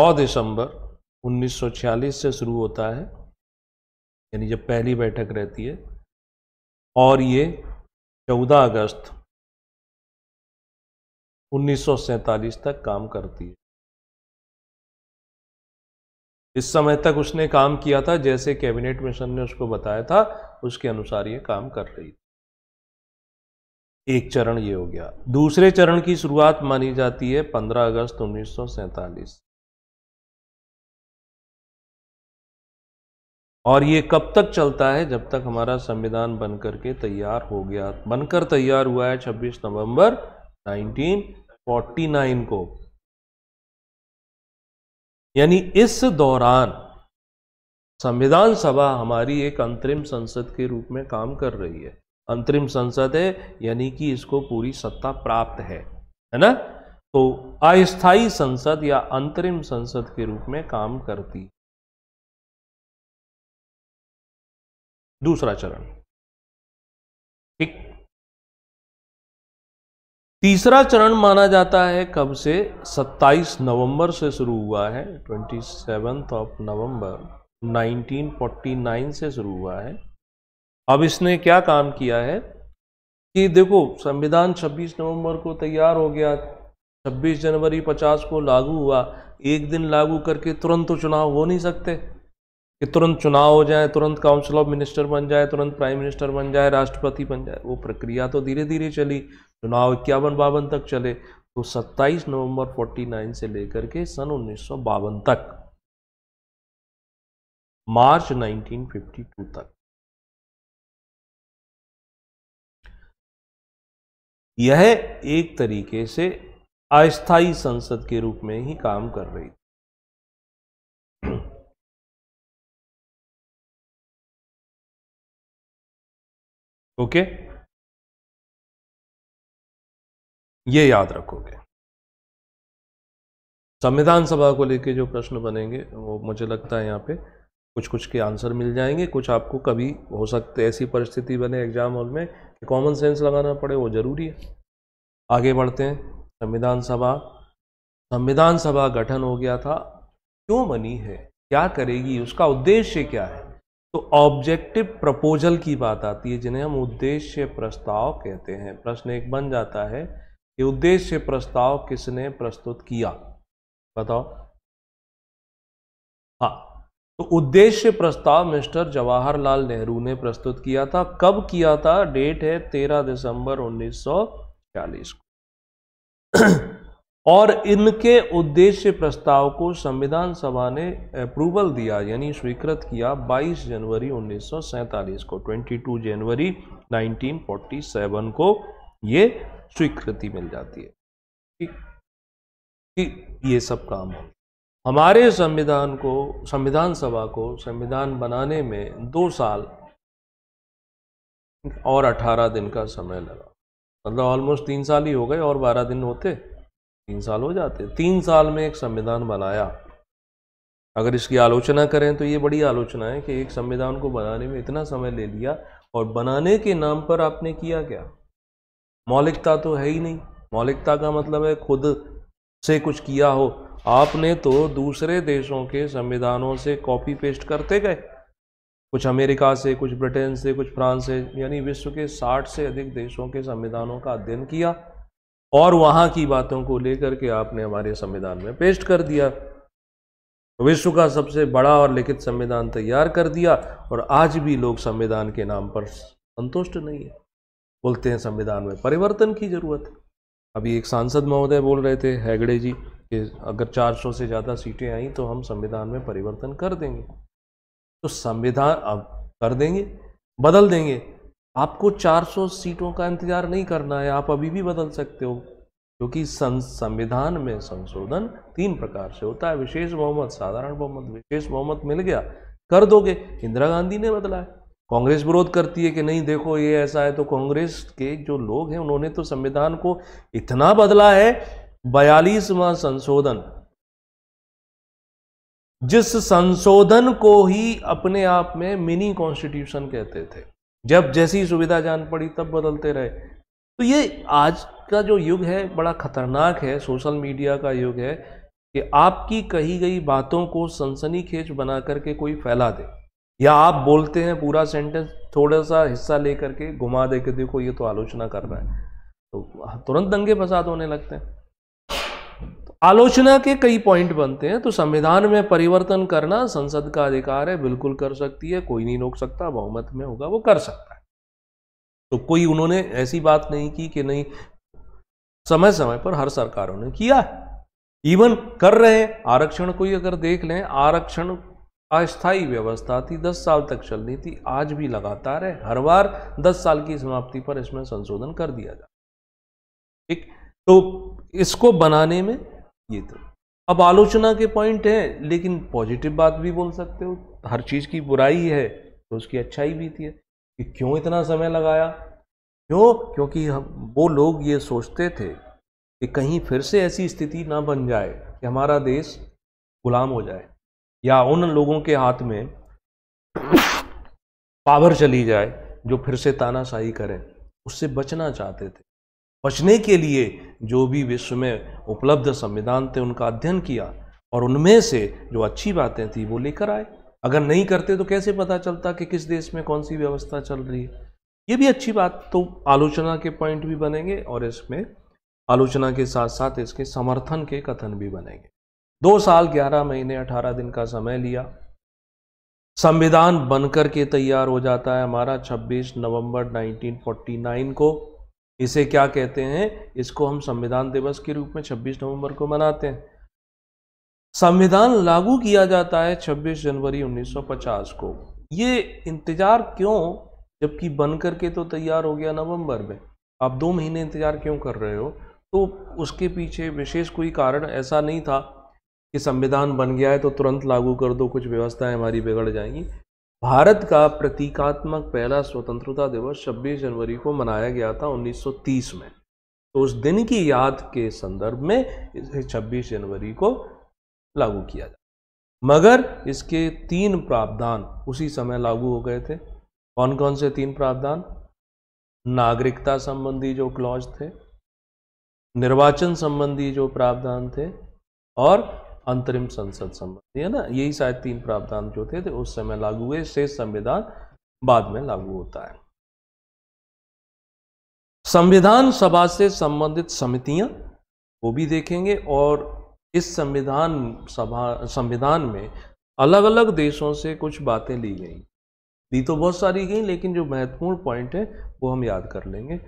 नौ दिसंबर 1946 से शुरू होता है यानी जब पहली बैठक रहती है और ये चौदह अगस्त उन्नीस तक काम करती है इस समय तक उसने काम किया था जैसे कैबिनेट मिशन ने उसको बताया था उसके अनुसार ये काम कर रही थी एक चरण ये हो गया दूसरे चरण की शुरुआत मानी जाती है 15 अगस्त उन्नीस और ये कब तक चलता है जब तक हमारा संविधान बनकर के तैयार हो गया बनकर तैयार हुआ है 26 नवंबर 1949 को यानी इस दौरान संविधान सभा हमारी एक अंतरिम संसद के रूप में काम कर रही है अंतरिम संसद है यानी कि इसको पूरी सत्ता प्राप्त है है ना तो अस्थाई संसद या अंतरिम संसद के रूप में काम करती दूसरा चरण ठीक तीसरा चरण माना जाता है कब से 27 नवंबर से शुरू हुआ है ट्वेंटी सेवन्थ ऑफ नवंबर 1949 से शुरू हुआ है अब इसने क्या काम किया है कि देखो संविधान 26 नवंबर को तैयार हो गया 26 जनवरी 50 को लागू हुआ एक दिन लागू करके तुरंत तो चुनाव हो नहीं सकते कि तुरंत चुनाव हो जाए तुरंत काउंसिल ऑफ मिनिस्टर बन जाए तुरंत प्राइम मिनिस्टर बन जाए राष्ट्रपति बन जाए वो प्रक्रिया तो धीरे धीरे चली चुनाव इक्यावन बावन तक चले तो 27 नवंबर 49 से लेकर के सन उन्नीस तक मार्च 1952 तक यह एक तरीके से अस्थाई संसद के रूप में ही काम कर रही थी ओके ये याद रखोगे संविधान सभा को लेके जो प्रश्न बनेंगे वो मुझे लगता है यहाँ पे कुछ कुछ के आंसर मिल जाएंगे कुछ आपको कभी हो सकते ऐसी परिस्थिति बने एग्जाम हॉल में कि कॉमन सेंस लगाना पड़े वो ज़रूरी है आगे बढ़ते हैं संविधान सभा संविधान सभा गठन हो गया था क्यों बनी है क्या करेगी उसका उद्देश्य क्या है तो ऑब्जेक्टिव प्रपोजल की बात आती है जिन्हें हम उद्देश्य प्रस्ताव कहते हैं प्रश्न एक बन जाता है कि उद्देश्य प्रस्ताव किसने प्रस्तुत किया बताओ हाँ तो उद्देश्य प्रस्ताव मिस्टर जवाहरलाल नेहरू ने प्रस्तुत किया था कब किया था डेट है तेरह दिसंबर 1940 को और इनके उद्देश्य प्रस्ताव को संविधान सभा ने अप्रूवल दिया यानी स्वीकृत किया 22 जनवरी 1947 को 22 जनवरी 1947 को ये स्वीकृति मिल जाती है कि, कि ये सब काम हो हमारे संविधान को संविधान सभा को संविधान बनाने में दो साल और अठारह दिन का समय लगा मतलब ऑलमोस्ट तीन साल ही हो गए और बारह दिन होते तीन साल हो जाते तीन साल में एक संविधान बनाया अगर इसकी आलोचना करें तो ये बड़ी आलोचना है कि एक संविधान को बनाने में इतना समय ले लिया और बनाने के नाम पर आपने किया क्या मौलिकता तो है ही नहीं मौलिकता का मतलब है खुद से कुछ किया हो आपने तो दूसरे देशों के संविधानों से कॉपी पेस्ट करते गए कुछ अमेरिका से कुछ ब्रिटेन से कुछ फ्रांस से यानी विश्व के 60 से अधिक देशों के संविधानों का अध्ययन किया और वहां की बातों को लेकर के आपने हमारे संविधान में पेश कर दिया विश्व का सबसे बड़ा और लिखित संविधान तैयार कर दिया और आज भी लोग संविधान के नाम पर संतुष्ट नहीं है बोलते हैं संविधान में परिवर्तन की ज़रूरत है अभी एक सांसद महोदय बोल रहे थे हैगड़े जी कि अगर 400 से ज़्यादा सीटें आई तो हम संविधान में परिवर्तन कर देंगे तो संविधान अब कर देंगे बदल देंगे आपको 400 सीटों का इंतजार नहीं करना है आप अभी भी बदल सकते हो क्योंकि संविधान में संशोधन तीन प्रकार से होता है विशेष बहुमत साधारण बहुमत विशेष बहुमत मिल गया कर दोगे इंदिरा गांधी ने बदला है कांग्रेस विरोध करती है कि नहीं देखो ये ऐसा है तो कांग्रेस के जो लोग हैं उन्होंने तो संविधान को इतना बदला है बयालीसवा संशोधन जिस संशोधन को ही अपने आप में मिनी कॉन्स्टिट्यूशन कहते थे जब जैसी सुविधा जान पड़ी तब बदलते रहे तो ये आज का जो युग है बड़ा खतरनाक है सोशल मीडिया का युग है कि आपकी कही गई बातों को सनसनी खेच बना करके कोई फैला दे या आप बोलते हैं पूरा सेंटेंस थोड़ा सा हिस्सा लेकर के घुमा दे के देखो ये तो आलोचना कर रहा है तो तुरंत दंगे फसाद होने लगते हैं आलोचना के कई पॉइंट बनते हैं तो संविधान में परिवर्तन करना संसद का अधिकार है बिल्कुल कर सकती है कोई नहीं रोक सकता बहुमत में होगा वो कर सकता है तो कोई उन्होंने ऐसी बात नहीं की कि नहीं समय समय पर हर सरकारों ने किया इवन कर रहे हैं आरक्षण को ही अगर देख लें आरक्षण अस्थायी व्यवस्था थी दस साल तक चलनी थी आज भी लगातार है हर बार दस साल की समाप्ति पर इसमें संशोधन कर दिया जाता ठीक तो इसको बनाने में ये तो अब आलोचना के पॉइंट हैं लेकिन पॉजिटिव बात भी बोल सकते हो हर चीज़ की बुराई है तो उसकी अच्छाई भी थी कि क्यों इतना समय लगाया क्यों क्योंकि हम वो लोग ये सोचते थे कि कहीं फिर से ऐसी स्थिति ना बन जाए कि हमारा देश गुलाम हो जाए या उन लोगों के हाथ में पावर चली जाए जो फिर से तानाशाही करें उससे बचना चाहते थे बचने के लिए जो भी विश्व में उपलब्ध संविधान थे उनका अध्ययन किया और उनमें से जो अच्छी बातें थी वो लेकर आए अगर नहीं करते तो कैसे पता चलता कि किस देश में कौन सी व्यवस्था चल रही है ये भी अच्छी बात तो आलोचना के पॉइंट भी बनेंगे और इसमें आलोचना के साथ साथ इसके समर्थन के कथन भी बनेंगे दो साल ग्यारह महीने अठारह दिन का समय लिया संविधान बनकर के तैयार हो जाता है हमारा 26 नवंबर 1949 को इसे क्या कहते हैं इसको हम संविधान दिवस के रूप में 26 नवंबर को मनाते हैं संविधान लागू किया जाता है 26 जनवरी 1950 को ये इंतज़ार क्यों जबकि बन करके तो तैयार हो गया नवंबर में आप दो महीने इंतज़ार क्यों कर रहे हो तो उसके पीछे विशेष कोई कारण ऐसा नहीं था कि संविधान बन गया है तो तुरंत लागू कर दो कुछ व्यवस्थाएं हमारी बिगड़ जाएंगी भारत का प्रतीकात्मक पहला स्वतंत्रता दिवस 26 जनवरी को मनाया गया था 1930 में तो उस दिन की याद के संदर्भ में इसे 26 जनवरी को लागू किया जाता मगर इसके तीन प्रावधान उसी समय लागू हो गए थे कौन कौन से तीन प्रावधान नागरिकता संबंधी जो क्लॉज थे निर्वाचन संबंधी जो प्रावधान थे और अंतरिम संसद संबंधी है ना यही शायद तीन प्रावधान जो थे, तो उस समय लागू हुए शेष संविधान बाद में लागू होता है संविधान सभा से संबंधित समितियां वो भी देखेंगे और इस संविधान सभा संविधान में अलग अलग देशों से कुछ बातें ली गई दी तो बहुत सारी गई लेकिन जो महत्वपूर्ण पॉइंट है वो हम याद कर लेंगे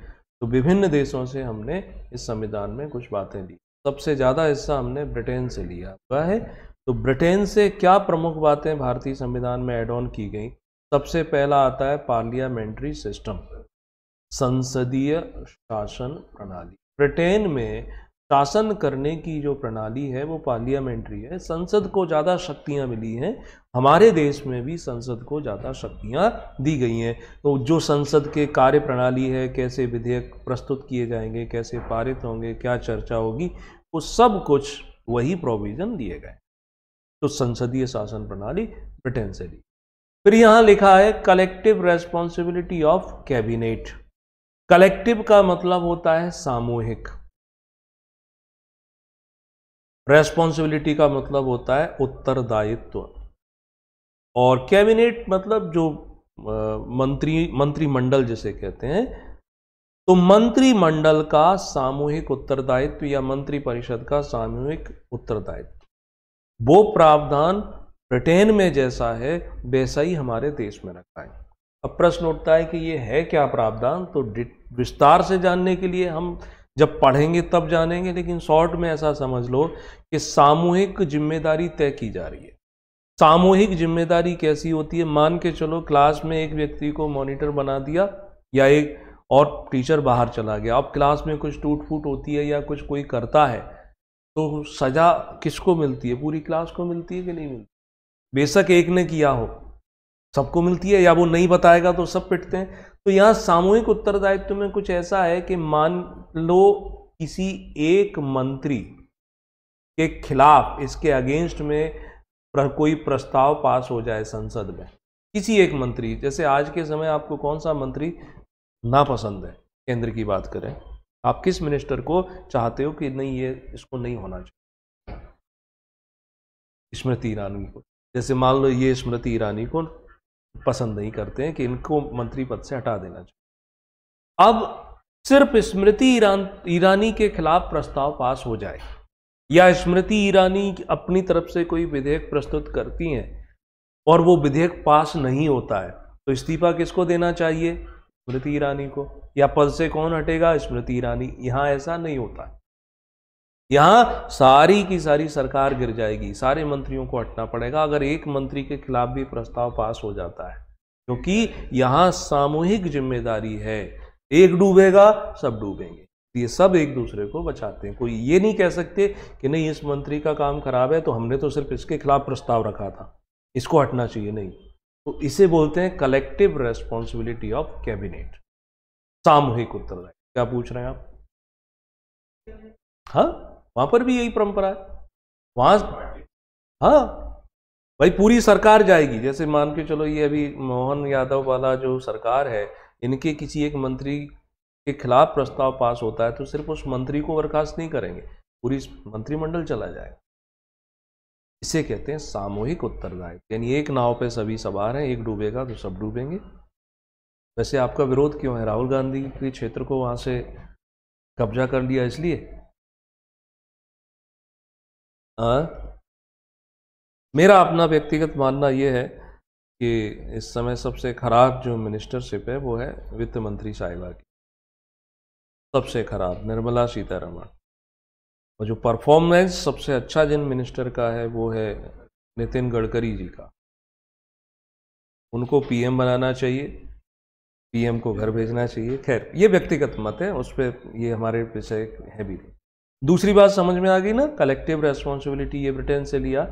तो विभिन्न देशों से हमने इस संविधान में कुछ बातें ली सबसे ज़्यादा हिस्सा हमने ब्रिटेन से लिया हुआ है तो ब्रिटेन से क्या प्रमुख बातें भारतीय संविधान में एड ऑन की गई सबसे पहला आता है पार्लियामेंट्री सिस्टम संसदीय शासन प्रणाली ब्रिटेन में शासन करने की जो प्रणाली है वो पार्लियामेंट्री है संसद को ज़्यादा शक्तियाँ मिली हैं हमारे देश में भी संसद को ज़्यादा शक्तियाँ दी गई हैं तो जो संसद के कार्य प्रणाली है कैसे विधेयक प्रस्तुत किए जाएंगे कैसे पारित होंगे क्या चर्चा होगी वो सब कुछ वही प्रोविज़न दिए गए तो संसदीय शासन प्रणाली ब्रिटेन से ली फिर यहाँ लिखा है collective responsibility of cabinet collective का मतलब होता है सामूहिक रेस्पॉन्सिबिलिटी का मतलब होता है उत्तरदायित्व और कैबिनेट मतलब जो मंत्री मंत्रिमंडल जिसे कहते हैं तो मंत्रिमंडल का सामूहिक उत्तरदायित्व या मंत्रिपरिषद का सामूहिक उत्तरदायित्व वो प्रावधान ब्रिटेन में जैसा है वैसा ही हमारे देश में रखा है अब प्रश्न उठता है कि ये है क्या प्रावधान तो विस्तार से जानने के लिए हम जब पढ़ेंगे तब जानेंगे लेकिन शॉर्ट में ऐसा समझ लो कि सामूहिक जिम्मेदारी तय की जा रही है सामूहिक जिम्मेदारी कैसी होती है मान के चलो क्लास में एक व्यक्ति को मॉनिटर बना दिया या एक और टीचर बाहर चला गया अब क्लास में कुछ टूट फूट होती है या कुछ कोई करता है तो सज़ा किसको मिलती है पूरी क्लास को मिलती है कि नहीं मिलती बेशक एक ने किया हो सबको मिलती है या वो नहीं बताएगा तो सब पिटते हैं तो यहाँ सामूहिक उत्तरदायित्व में कुछ ऐसा है कि मान लो किसी एक मंत्री के खिलाफ इसके अगेंस्ट में कोई प्रस्ताव पास हो जाए संसद में किसी एक मंत्री जैसे आज के समय आपको कौन सा मंत्री नापसंद है केंद्र की बात करें आप किस मिनिस्टर को चाहते हो कि नहीं ये इसको नहीं होना चाहिए स्मृति ईरानी को जैसे मान लो ये स्मृति ईरानी को पसंद नहीं करते हैं कि इनको मंत्री पद से हटा देना चाहिए अब सिर्फ स्मृति ईरान ईरानी के खिलाफ प्रस्ताव पास हो जाए या स्मृति ईरानी अपनी तरफ से कोई विधेयक प्रस्तुत करती हैं और वो विधेयक पास नहीं होता है तो इस्तीफा किसको देना चाहिए स्मृति ईरानी को या पद से कौन हटेगा स्मृति ईरानी यहाँ ऐसा नहीं होता है यहाँ सारी की सारी सरकार गिर जाएगी सारे मंत्रियों को हटना पड़ेगा अगर एक मंत्री के खिलाफ भी प्रस्ताव पास हो जाता है क्योंकि यहाँ सामूहिक जिम्मेदारी है एक डूबेगा सब डूबेंगे ये सब एक दूसरे को बचाते हैं कोई ये नहीं कह सकते कि नहीं इस मंत्री का काम खराब है तो हमने तो सिर्फ इसके खिलाफ प्रस्ताव रखा था इसको हटना चाहिए नहीं तो इसे बोलते हैं कलेक्टिव रेस्पॉन्सिबिलिटी ऑफ कैबिनेट सामूहिक उत्तरदायित्व क्या पूछ रहे हैं आप हाँ वहां पर भी यही परंपरा है वहां हाँ भाई पूरी सरकार जाएगी जैसे मान के चलो ये अभी मोहन यादव वाला जो सरकार है इनके किसी एक मंत्री के खिलाफ प्रस्ताव पास होता है तो सिर्फ उस मंत्री को बर्खास्त नहीं करेंगे पूरी मंत्रिमंडल चला जाएगा इसे कहते हैं सामूहिक उत्तरदायित्व यानी एक नाव पे सभी सवार हैं एक डूबेगा तो सब डूबेंगे वैसे आपका विरोध क्यों है राहुल गांधी के क्षेत्र को वहाँ से कब्जा कर लिया इसलिए आ, हाँ? मेरा अपना व्यक्तिगत मानना यह है कि इस समय सबसे खराब जो मिनिस्टरशिप है वो है वित्त मंत्री साहिबा की सबसे खराब निर्मला सीतारमण और जो परफॉर्मेंस सबसे अच्छा जिन मिनिस्टर का है वो है नितिन गडकरी जी का उनको पीएम बनाना चाहिए पीएम को घर भेजना चाहिए खैर ये व्यक्तिगत मत है उस पर ये हमारे विषय है भी नहीं दूसरी बात समझ में आ गई ना कलेक्टिव रेस्पॉन्सिबिलिटी ये ब्रिटेन से लिया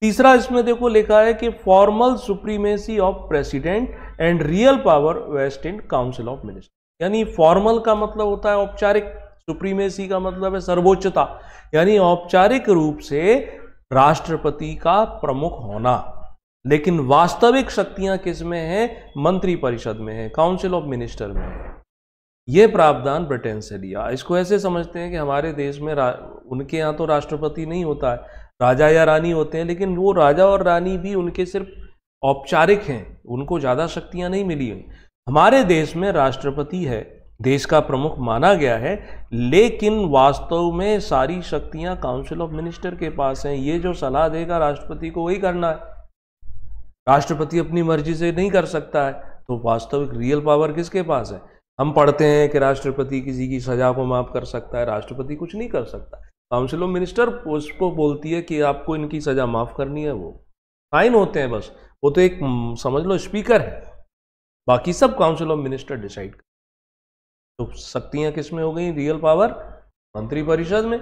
तीसरा इसमें देखो लिखा है कि formal supremacy of president and real power vest in council of minister यानी फॉर्मल का मतलब होता है औपचारिक सुप्रीमेसी का मतलब है सर्वोच्चता यानी औपचारिक रूप से राष्ट्रपति का प्रमुख होना लेकिन वास्तविक शक्तियां किसमें हैं मंत्रिपरिषद में है काउंसिल ऑफ मिनिस्टर में है ये प्रावधान ब्रिटेन से लिया इसको ऐसे समझते हैं कि हमारे देश में उनके यहाँ तो राष्ट्रपति नहीं होता है राजा या रानी होते हैं लेकिन वो राजा और रानी भी उनके सिर्फ औपचारिक हैं उनको ज़्यादा शक्तियाँ नहीं मिली हैं हमारे देश में राष्ट्रपति है देश का प्रमुख माना गया है लेकिन वास्तव में सारी शक्तियां काउंसिल ऑफ मिनिस्टर के पास हैं ये जो सलाह देगा राष्ट्रपति को वही करना है राष्ट्रपति अपनी मर्जी से नहीं कर सकता है तो वास्तविक रियल पावर किसके पास है हम पढ़ते हैं कि राष्ट्रपति किसी की सज़ा को माफ़ कर सकता है राष्ट्रपति कुछ नहीं कर सकता काउंसिल ऑफ मिनिस्टर उसको बोलती है कि आपको इनकी सज़ा माफ़ करनी है वो फाइन होते हैं बस वो तो एक हम्म, समझ लो स्पीकर है बाकी सब काउंसिल ऑफ मिनिस्टर डिसाइड कर तो शक्तियां किसमें हो गई रियल पावर मंत्रिपरिषद में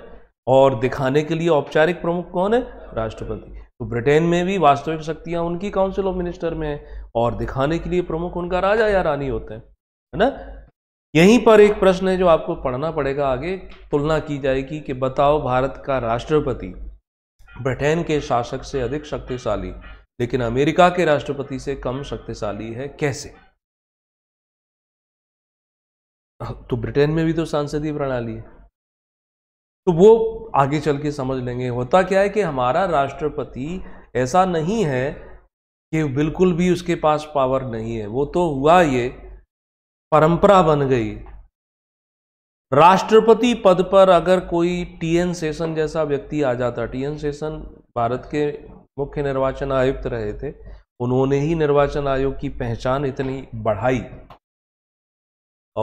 और दिखाने के लिए औपचारिक प्रमुख कौन है राष्ट्रपति तो ब्रिटेन में भी वास्तविक शक्तियां उनकी काउंसिल ऑफ मिनिस्टर में है और दिखाने के लिए प्रमुख उनका राजा या रानी होते हैं है ना यहीं पर एक प्रश्न है जो आपको पढ़ना पड़ेगा आगे तुलना की जाएगी कि बताओ भारत का राष्ट्रपति ब्रिटेन के शासक से अधिक शक्तिशाली लेकिन अमेरिका के राष्ट्रपति से कम शक्तिशाली है कैसे तो ब्रिटेन में भी तो सांसदीय प्रणाली है तो वो आगे चल के समझ लेंगे होता क्या है कि हमारा राष्ट्रपति ऐसा नहीं है कि बिल्कुल भी उसके पास पावर नहीं है वो तो हुआ ये परंपरा बन गई राष्ट्रपति पद पर अगर कोई टीएन सेशन जैसा व्यक्ति आ जाता टीएन सेशन भारत के मुख्य निर्वाचन आयुक्त रहे थे उन्होंने ही निर्वाचन आयोग की पहचान इतनी बढ़ाई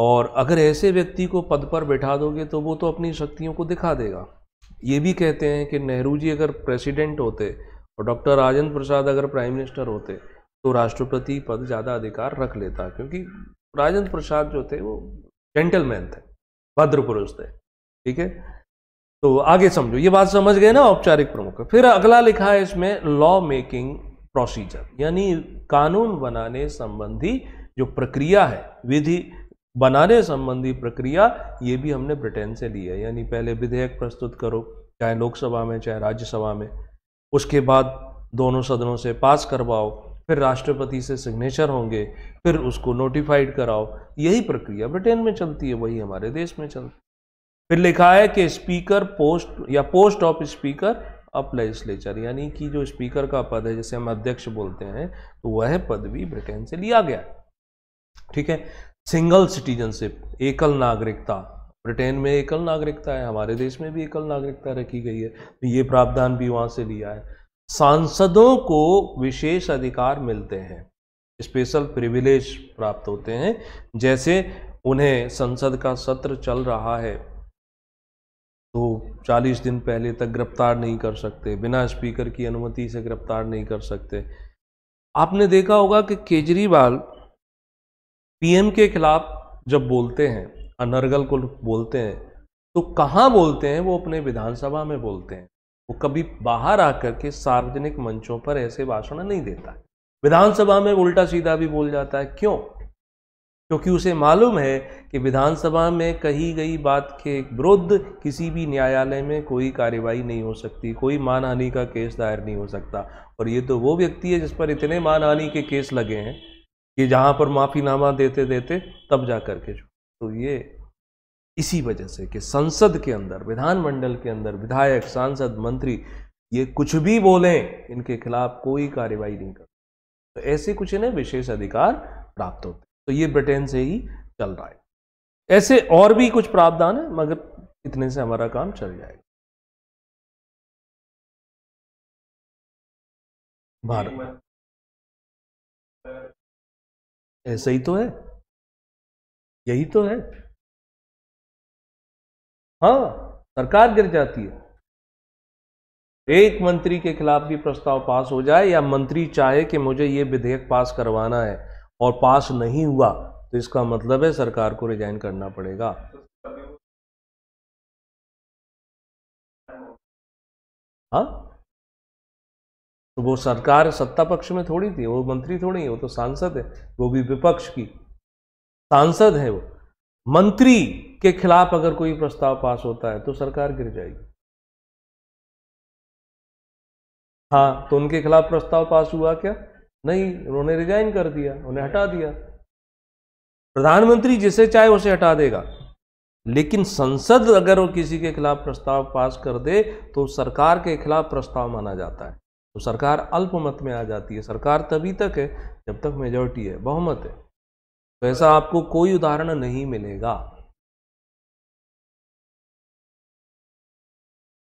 और अगर ऐसे व्यक्ति को पद पर बैठा दोगे तो वो तो अपनी शक्तियों को दिखा देगा ये भी कहते हैं कि नेहरू जी अगर प्रेसिडेंट होते और डॉक्टर राजेंद्र प्रसाद अगर प्राइम मिनिस्टर होते तो राष्ट्रपति पद ज़्यादा अधिकार रख लेता क्योंकि राजेंद्र प्रसाद जो थे वो जेंटलमैन थे भद्र पुरुष थे ठीक है तो आगे समझो ये बात समझ गए ना औपचारिक प्रमुख फिर अगला लिखा है इसमें लॉ मेकिंग प्रोसीजर यानी कानून बनाने संबंधी जो प्रक्रिया है विधि बनाने संबंधी प्रक्रिया ये भी हमने ब्रिटेन से ली है यानी पहले विधेयक प्रस्तुत करो चाहे लोकसभा में चाहे राज्यसभा में उसके बाद दोनों सदनों से पास करवाओ फिर राष्ट्रपति से सिग्नेचर होंगे फिर उसको नोटिफाइड कराओ यही प्रक्रिया ब्रिटेन में चलती है वही हमारे देश में चलती है फिर लिखा है कि स्पीकर पोस्ट या post of speaker of legislature यानी कि जो स्पीकर का पद है जैसे हम अध्यक्ष बोलते हैं तो वह पद भी ब्रिटेन से लिया गया ठीक है सिंगल सिटीजनशिप एकल नागरिकता ब्रिटेन में एकल नागरिकता है हमारे देश में भी एकल नागरिकता रखी गई है तो ये प्रावधान भी वहाँ से लिया है सांसदों को विशेष अधिकार मिलते हैं स्पेशल प्रिविलेज प्राप्त होते हैं जैसे उन्हें संसद का सत्र चल रहा है तो 40 दिन पहले तक गिरफ्तार नहीं कर सकते बिना स्पीकर की अनुमति से गिरफ्तार नहीं कर सकते आपने देखा होगा कि केजरीवाल पीएम के खिलाफ जब बोलते हैं अनर्गल को बोलते हैं तो कहाँ बोलते हैं वो अपने विधानसभा में बोलते हैं वो कभी बाहर आकर के सार्वजनिक मंचों पर ऐसे भाषण नहीं देता विधानसभा में उल्टा सीधा भी बोल जाता है क्यों क्योंकि उसे मालूम है कि विधानसभा में कही गई बात के विरुद्ध किसी भी न्यायालय में कोई कार्यवाही नहीं हो सकती कोई मानहानि का केस दायर नहीं हो सकता और ये तो वो व्यक्ति है जिस पर इतने मानहानि के केस लगे हैं कि जहाँ पर माफ़ीनामा देते देते तब जा कर के तो ये इसी वजह से कि संसद के अंदर विधानमंडल के अंदर विधायक सांसद मंत्री ये कुछ भी बोलें इनके खिलाफ कोई कार्रवाई नहीं कर तो ऐसे कुछ इन्हें विशेष अधिकार प्राप्त होते तो ये ब्रिटेन से ही चल रहा है ऐसे और भी कुछ प्रावधान है मगर इतने से हमारा काम चल जाएगा भारत ऐसा ही तो है यही तो है हाँ सरकार गिर जाती है एक मंत्री के खिलाफ भी प्रस्ताव पास हो जाए या मंत्री चाहे कि मुझे ये विधेयक पास करवाना है और पास नहीं हुआ तो इसका मतलब है सरकार को रिजाइन करना पड़ेगा हाँ तो वो सरकार सत्ता पक्ष में थोड़ी थी वो मंत्री थोड़ी है वो तो सांसद है वो भी विपक्ष की सांसद है वो मंत्री के खिलाफ अगर कोई प्रस्ताव पास होता है तो सरकार गिर जाएगी हाँ तो उनके खिलाफ प्रस्ताव पास हुआ क्या नहीं उन्होंने रिजाइन कर दिया उन्हें हटा दिया प्रधानमंत्री जिसे चाहे उसे हटा देगा लेकिन संसद अगर वो किसी के खिलाफ प्रस्ताव पास कर दे तो सरकार के खिलाफ प्रस्ताव माना जाता है तो सरकार अल्पमत में आ जाती है सरकार तभी तक है जब तक मेजोरिटी है बहुमत है तो ऐसा आपको कोई उदाहरण नहीं मिलेगा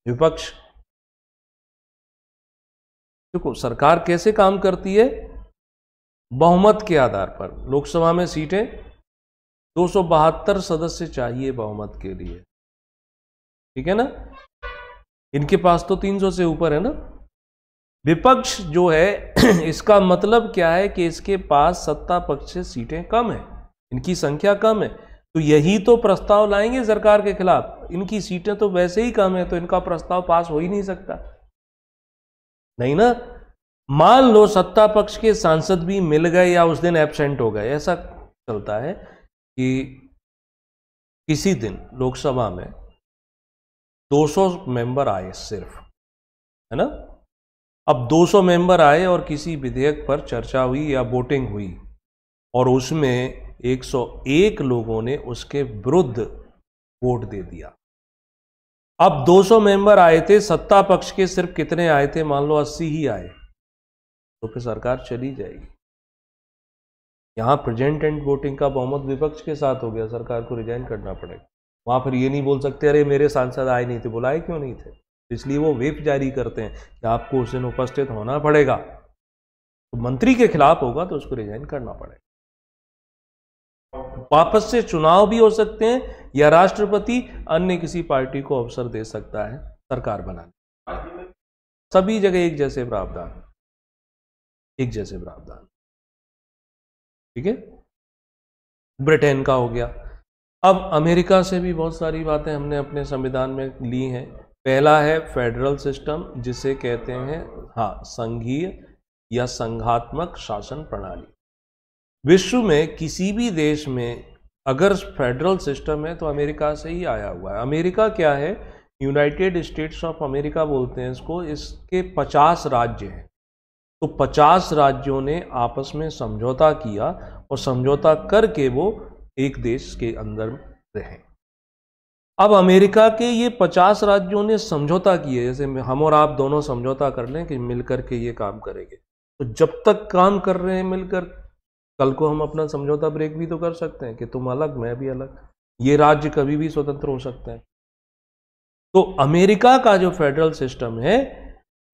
विपक्ष देखो सरकार कैसे काम करती है बहुमत के आधार पर लोकसभा में सीटें दो सदस्य चाहिए बहुमत के लिए ठीक है ना इनके पास तो 300 से ऊपर है ना विपक्ष जो है इसका मतलब क्या है कि इसके पास सत्ता पक्ष से सीटें कम है इनकी संख्या कम है तो यही तो प्रस्ताव लाएंगे सरकार के खिलाफ इनकी सीटें तो वैसे ही कम है तो इनका प्रस्ताव पास हो ही नहीं सकता नहीं ना मान लो सत्ता पक्ष के सांसद भी मिल गए या उस दिन एबसेंट हो गए ऐसा चलता है कि किसी दिन लोकसभा में 200 मेंबर आए सिर्फ है ना अब 200 मेंबर आए और किसी विधेयक पर चर्चा हुई या वोटिंग हुई और उसमें 101 लोगों ने उसके विरुद्ध वोट दे दिया अब 200 मेंबर आए थे सत्ता पक्ष के सिर्फ कितने आए थे मान लो 80 ही आए तो फिर सरकार चली जाएगी यहां प्रेजेंट एंड वोटिंग का बहुमत विपक्ष के साथ हो गया सरकार को रिजाइन करना पड़ेगा वहां पर ये नहीं बोल सकते अरे मेरे सांसद आए नहीं थे बुलाए क्यों नहीं थे तो इसलिए वो वेप जारी करते हैं कि आपको उस दिन उपस्थित होना पड़ेगा तो मंत्री के खिलाफ होगा तो उसको रिजाइन करना पड़ेगा वापस से चुनाव भी हो सकते हैं या राष्ट्रपति अन्य किसी पार्टी को अवसर दे सकता है सरकार बनाने सभी जगह एक जैसे प्रावधान एक जैसे प्रावधान ठीक है ब्रिटेन का हो गया अब अमेरिका से भी बहुत सारी बातें हमने अपने संविधान में ली हैं पहला है फेडरल सिस्टम जिसे कहते हैं हाँ संघीय या संघात्मक शासन प्रणाली विश्व में किसी भी देश में अगर फेडरल सिस्टम है तो अमेरिका से ही आया हुआ है अमेरिका क्या है यूनाइटेड स्टेट्स ऑफ अमेरिका बोलते हैं इसको इसके 50 राज्य हैं तो 50 राज्यों ने आपस में समझौता किया और समझौता करके वो एक देश के अंदर रहें अब अमेरिका के ये 50 राज्यों ने समझौता किए जैसे हम और आप दोनों समझौता कर लें कि मिलकर के ये काम करेंगे तो जब तक काम कर रहे हैं मिलकर कल को हम अपना समझौता ब्रेक भी तो कर सकते हैं कि तुम अलग मैं भी अलग ये राज्य कभी भी स्वतंत्र हो सकता है तो अमेरिका का जो फेडरल सिस्टम है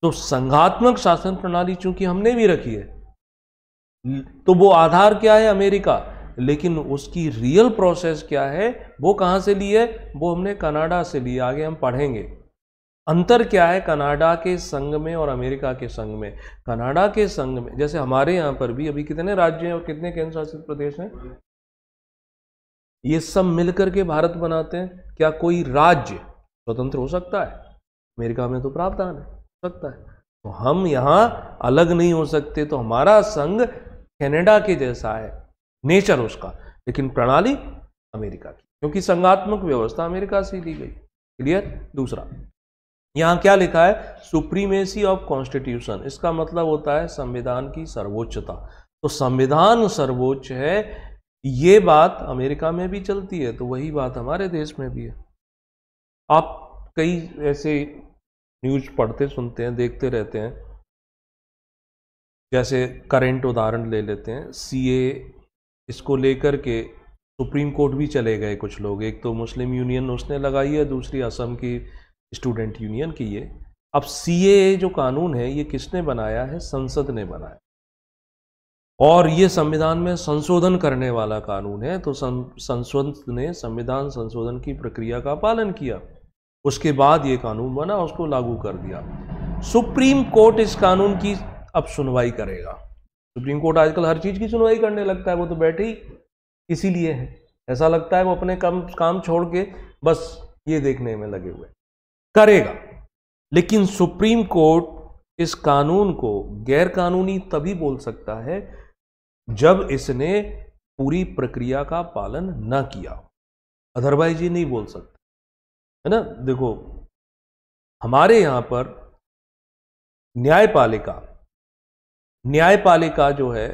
तो संघात्मक शासन प्रणाली चूंकि हमने भी रखी है तो वो आधार क्या है अमेरिका लेकिन उसकी रियल प्रोसेस क्या है वो कहाँ से ली है वो हमने कनाडा से ली आगे हम पढ़ेंगे अंतर क्या है कनाडा के संघ में और अमेरिका के संघ में कनाडा के संघ में जैसे हमारे यहाँ पर भी अभी कितने राज्य हैं और कितने केंद्र शासित प्रदेश हैं ये सब मिलकर के भारत बनाते हैं क्या कोई राज्य स्वतंत्र हो सकता है अमेरिका में तो प्रावधान है हो सकता है तो हम यहाँ अलग नहीं हो सकते तो हमारा संघ कनाडा के जैसा है नेचर उसका लेकिन प्रणाली अमेरिका की क्योंकि संघात्मक व्यवस्था अमेरिका से ली गई क्लियर दूसरा यहाँ क्या लिखा है सुप्रीमेसी ऑफ कॉन्स्टिट्यूशन इसका मतलब होता है संविधान की सर्वोच्चता तो संविधान सर्वोच्च है ये बात अमेरिका में भी चलती है तो वही बात हमारे देश में भी है आप कई ऐसे न्यूज पढ़ते सुनते हैं देखते रहते हैं जैसे करंट उदाहरण ले लेते हैं सीए इसको लेकर के सुप्रीम कोर्ट भी चले गए कुछ लोग एक तो मुस्लिम यूनियन उसने लगाई है दूसरी असम की स्टूडेंट यूनियन की ये अब सी जो कानून है ये किसने बनाया है संसद ने बनाया और ये संविधान में संशोधन करने वाला कानून है तो संसद ने संविधान संशोधन की प्रक्रिया का पालन किया उसके बाद ये कानून बना उसको लागू कर दिया सुप्रीम कोर्ट इस कानून की अब सुनवाई करेगा सुप्रीम कोर्ट आजकल हर चीज़ की सुनवाई करने लगता है वो तो बैठे ही इसीलिए है ऐसा लगता है वो अपने कम काम छोड़ के बस ये देखने में लगे हुए करेगा लेकिन सुप्रीम कोर्ट इस कानून को गैर कानूनी तभी बोल सकता है जब इसने पूरी प्रक्रिया का पालन ना किया अदरवाइज ये नहीं बोल सकता है ना देखो हमारे यहां पर न्यायपालिका न्यायपालिका जो है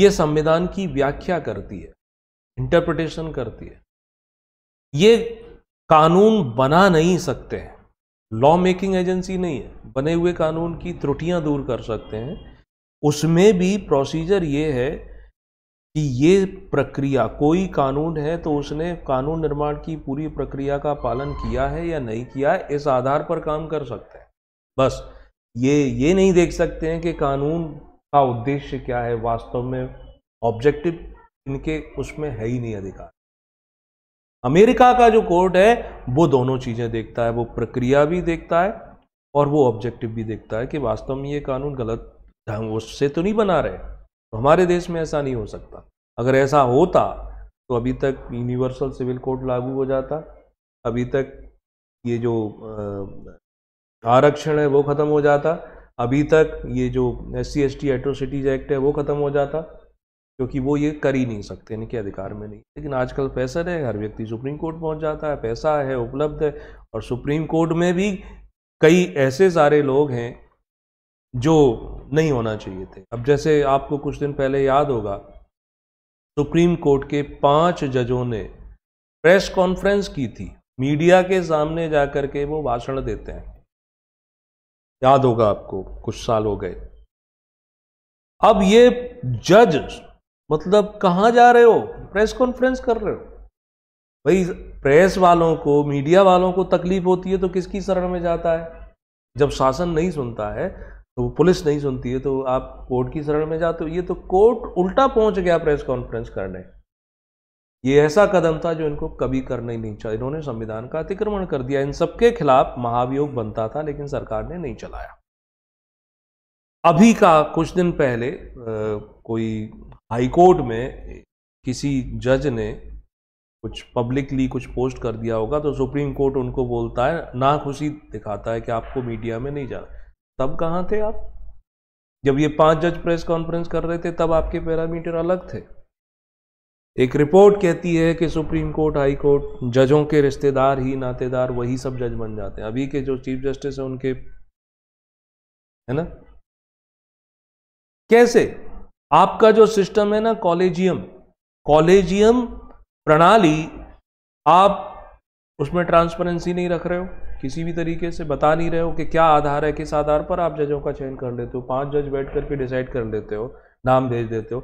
यह संविधान की व्याख्या करती है इंटरप्रिटेशन करती है ये कानून बना नहीं सकते हैं लॉ मेकिंग एजेंसी नहीं है बने हुए कानून की त्रुटियां दूर कर सकते हैं उसमें भी प्रोसीजर ये है कि ये प्रक्रिया कोई कानून है तो उसने कानून निर्माण की पूरी प्रक्रिया का पालन किया है या नहीं किया है इस आधार पर काम कर सकते हैं बस ये ये नहीं देख सकते हैं कि कानून का उद्देश्य क्या है वास्तव में ऑब्जेक्टिव इनके उसमें है ही नहीं अधिकार अमेरिका का जो कोर्ट है वो दोनों चीज़ें देखता है वो प्रक्रिया भी देखता है और वो ऑब्जेक्टिव भी देखता है कि वास्तव में ये कानून गलत ढंग उससे तो नहीं बना रहे तो हमारे देश में ऐसा नहीं हो सकता अगर ऐसा होता तो अभी तक यूनिवर्सल सिविल कोड लागू हो जाता अभी तक ये जो आरक्षण है वो ख़त्म हो जाता अभी तक ये जो S C S T atrocities act है वो ख़त्म हो जाता क्योंकि वो ये कर ही नहीं सकते इनके अधिकार में नहीं लेकिन आजकल फैसल है हर व्यक्ति सुप्रीम कोर्ट पहुंच जाता है पैसा है उपलब्ध है और सुप्रीम कोर्ट में भी कई ऐसे सारे लोग हैं जो नहीं होना चाहिए थे अब जैसे आपको कुछ दिन पहले याद होगा सुप्रीम कोर्ट के पांच जजों ने प्रेस कॉन्फ्रेंस की थी मीडिया के सामने जाकर के वो भाषण देते हैं याद होगा आपको कुछ साल हो गए अब ये जज मतलब कहाँ जा रहे हो प्रेस कॉन्फ्रेंस कर रहे हो भाई प्रेस वालों को मीडिया वालों को तकलीफ होती है तो किसकी शरण में जाता है जब शासन नहीं सुनता है तो पुलिस नहीं सुनती है तो आप कोर्ट की शरण में जाते हो ये तो कोर्ट उल्टा पहुंच गया प्रेस कॉन्फ्रेंस करने ये ऐसा कदम था जो इनको कभी करना ही नहीं चाहिए इन्होंने संविधान का अतिक्रमण कर दिया इन सबके खिलाफ महाभियोग बनता था लेकिन सरकार ने नहीं चलाया अभी का कुछ दिन पहले आ, कोई हाईकोर्ट में किसी जज ने कुछ पब्लिकली कुछ पोस्ट कर दिया होगा तो सुप्रीम कोर्ट उनको बोलता है ना खुशी दिखाता है कि आपको मीडिया में नहीं जाना तब कहाँ थे आप जब ये पांच जज प्रेस कॉन्फ्रेंस कर रहे थे तब आपके पैरामीटर अलग थे एक रिपोर्ट कहती है कि सुप्रीम कोर्ट हाई कोर्ट जजों के रिश्तेदार ही नातेदार वही सब जज बन जाते हैं अभी के जो चीफ जस्टिस हैं उनके है ना कैसे आपका जो सिस्टम है ना कॉलेजियम कॉलेजियम प्रणाली आप उसमें ट्रांसपेरेंसी नहीं रख रहे हो किसी भी तरीके से बता नहीं रहे हो कि क्या आधार है किस आधार पर आप जजों का चयन कर लेते हो पांच जज बैठ करके डिसाइड कर लेते हो नाम भेज देते हो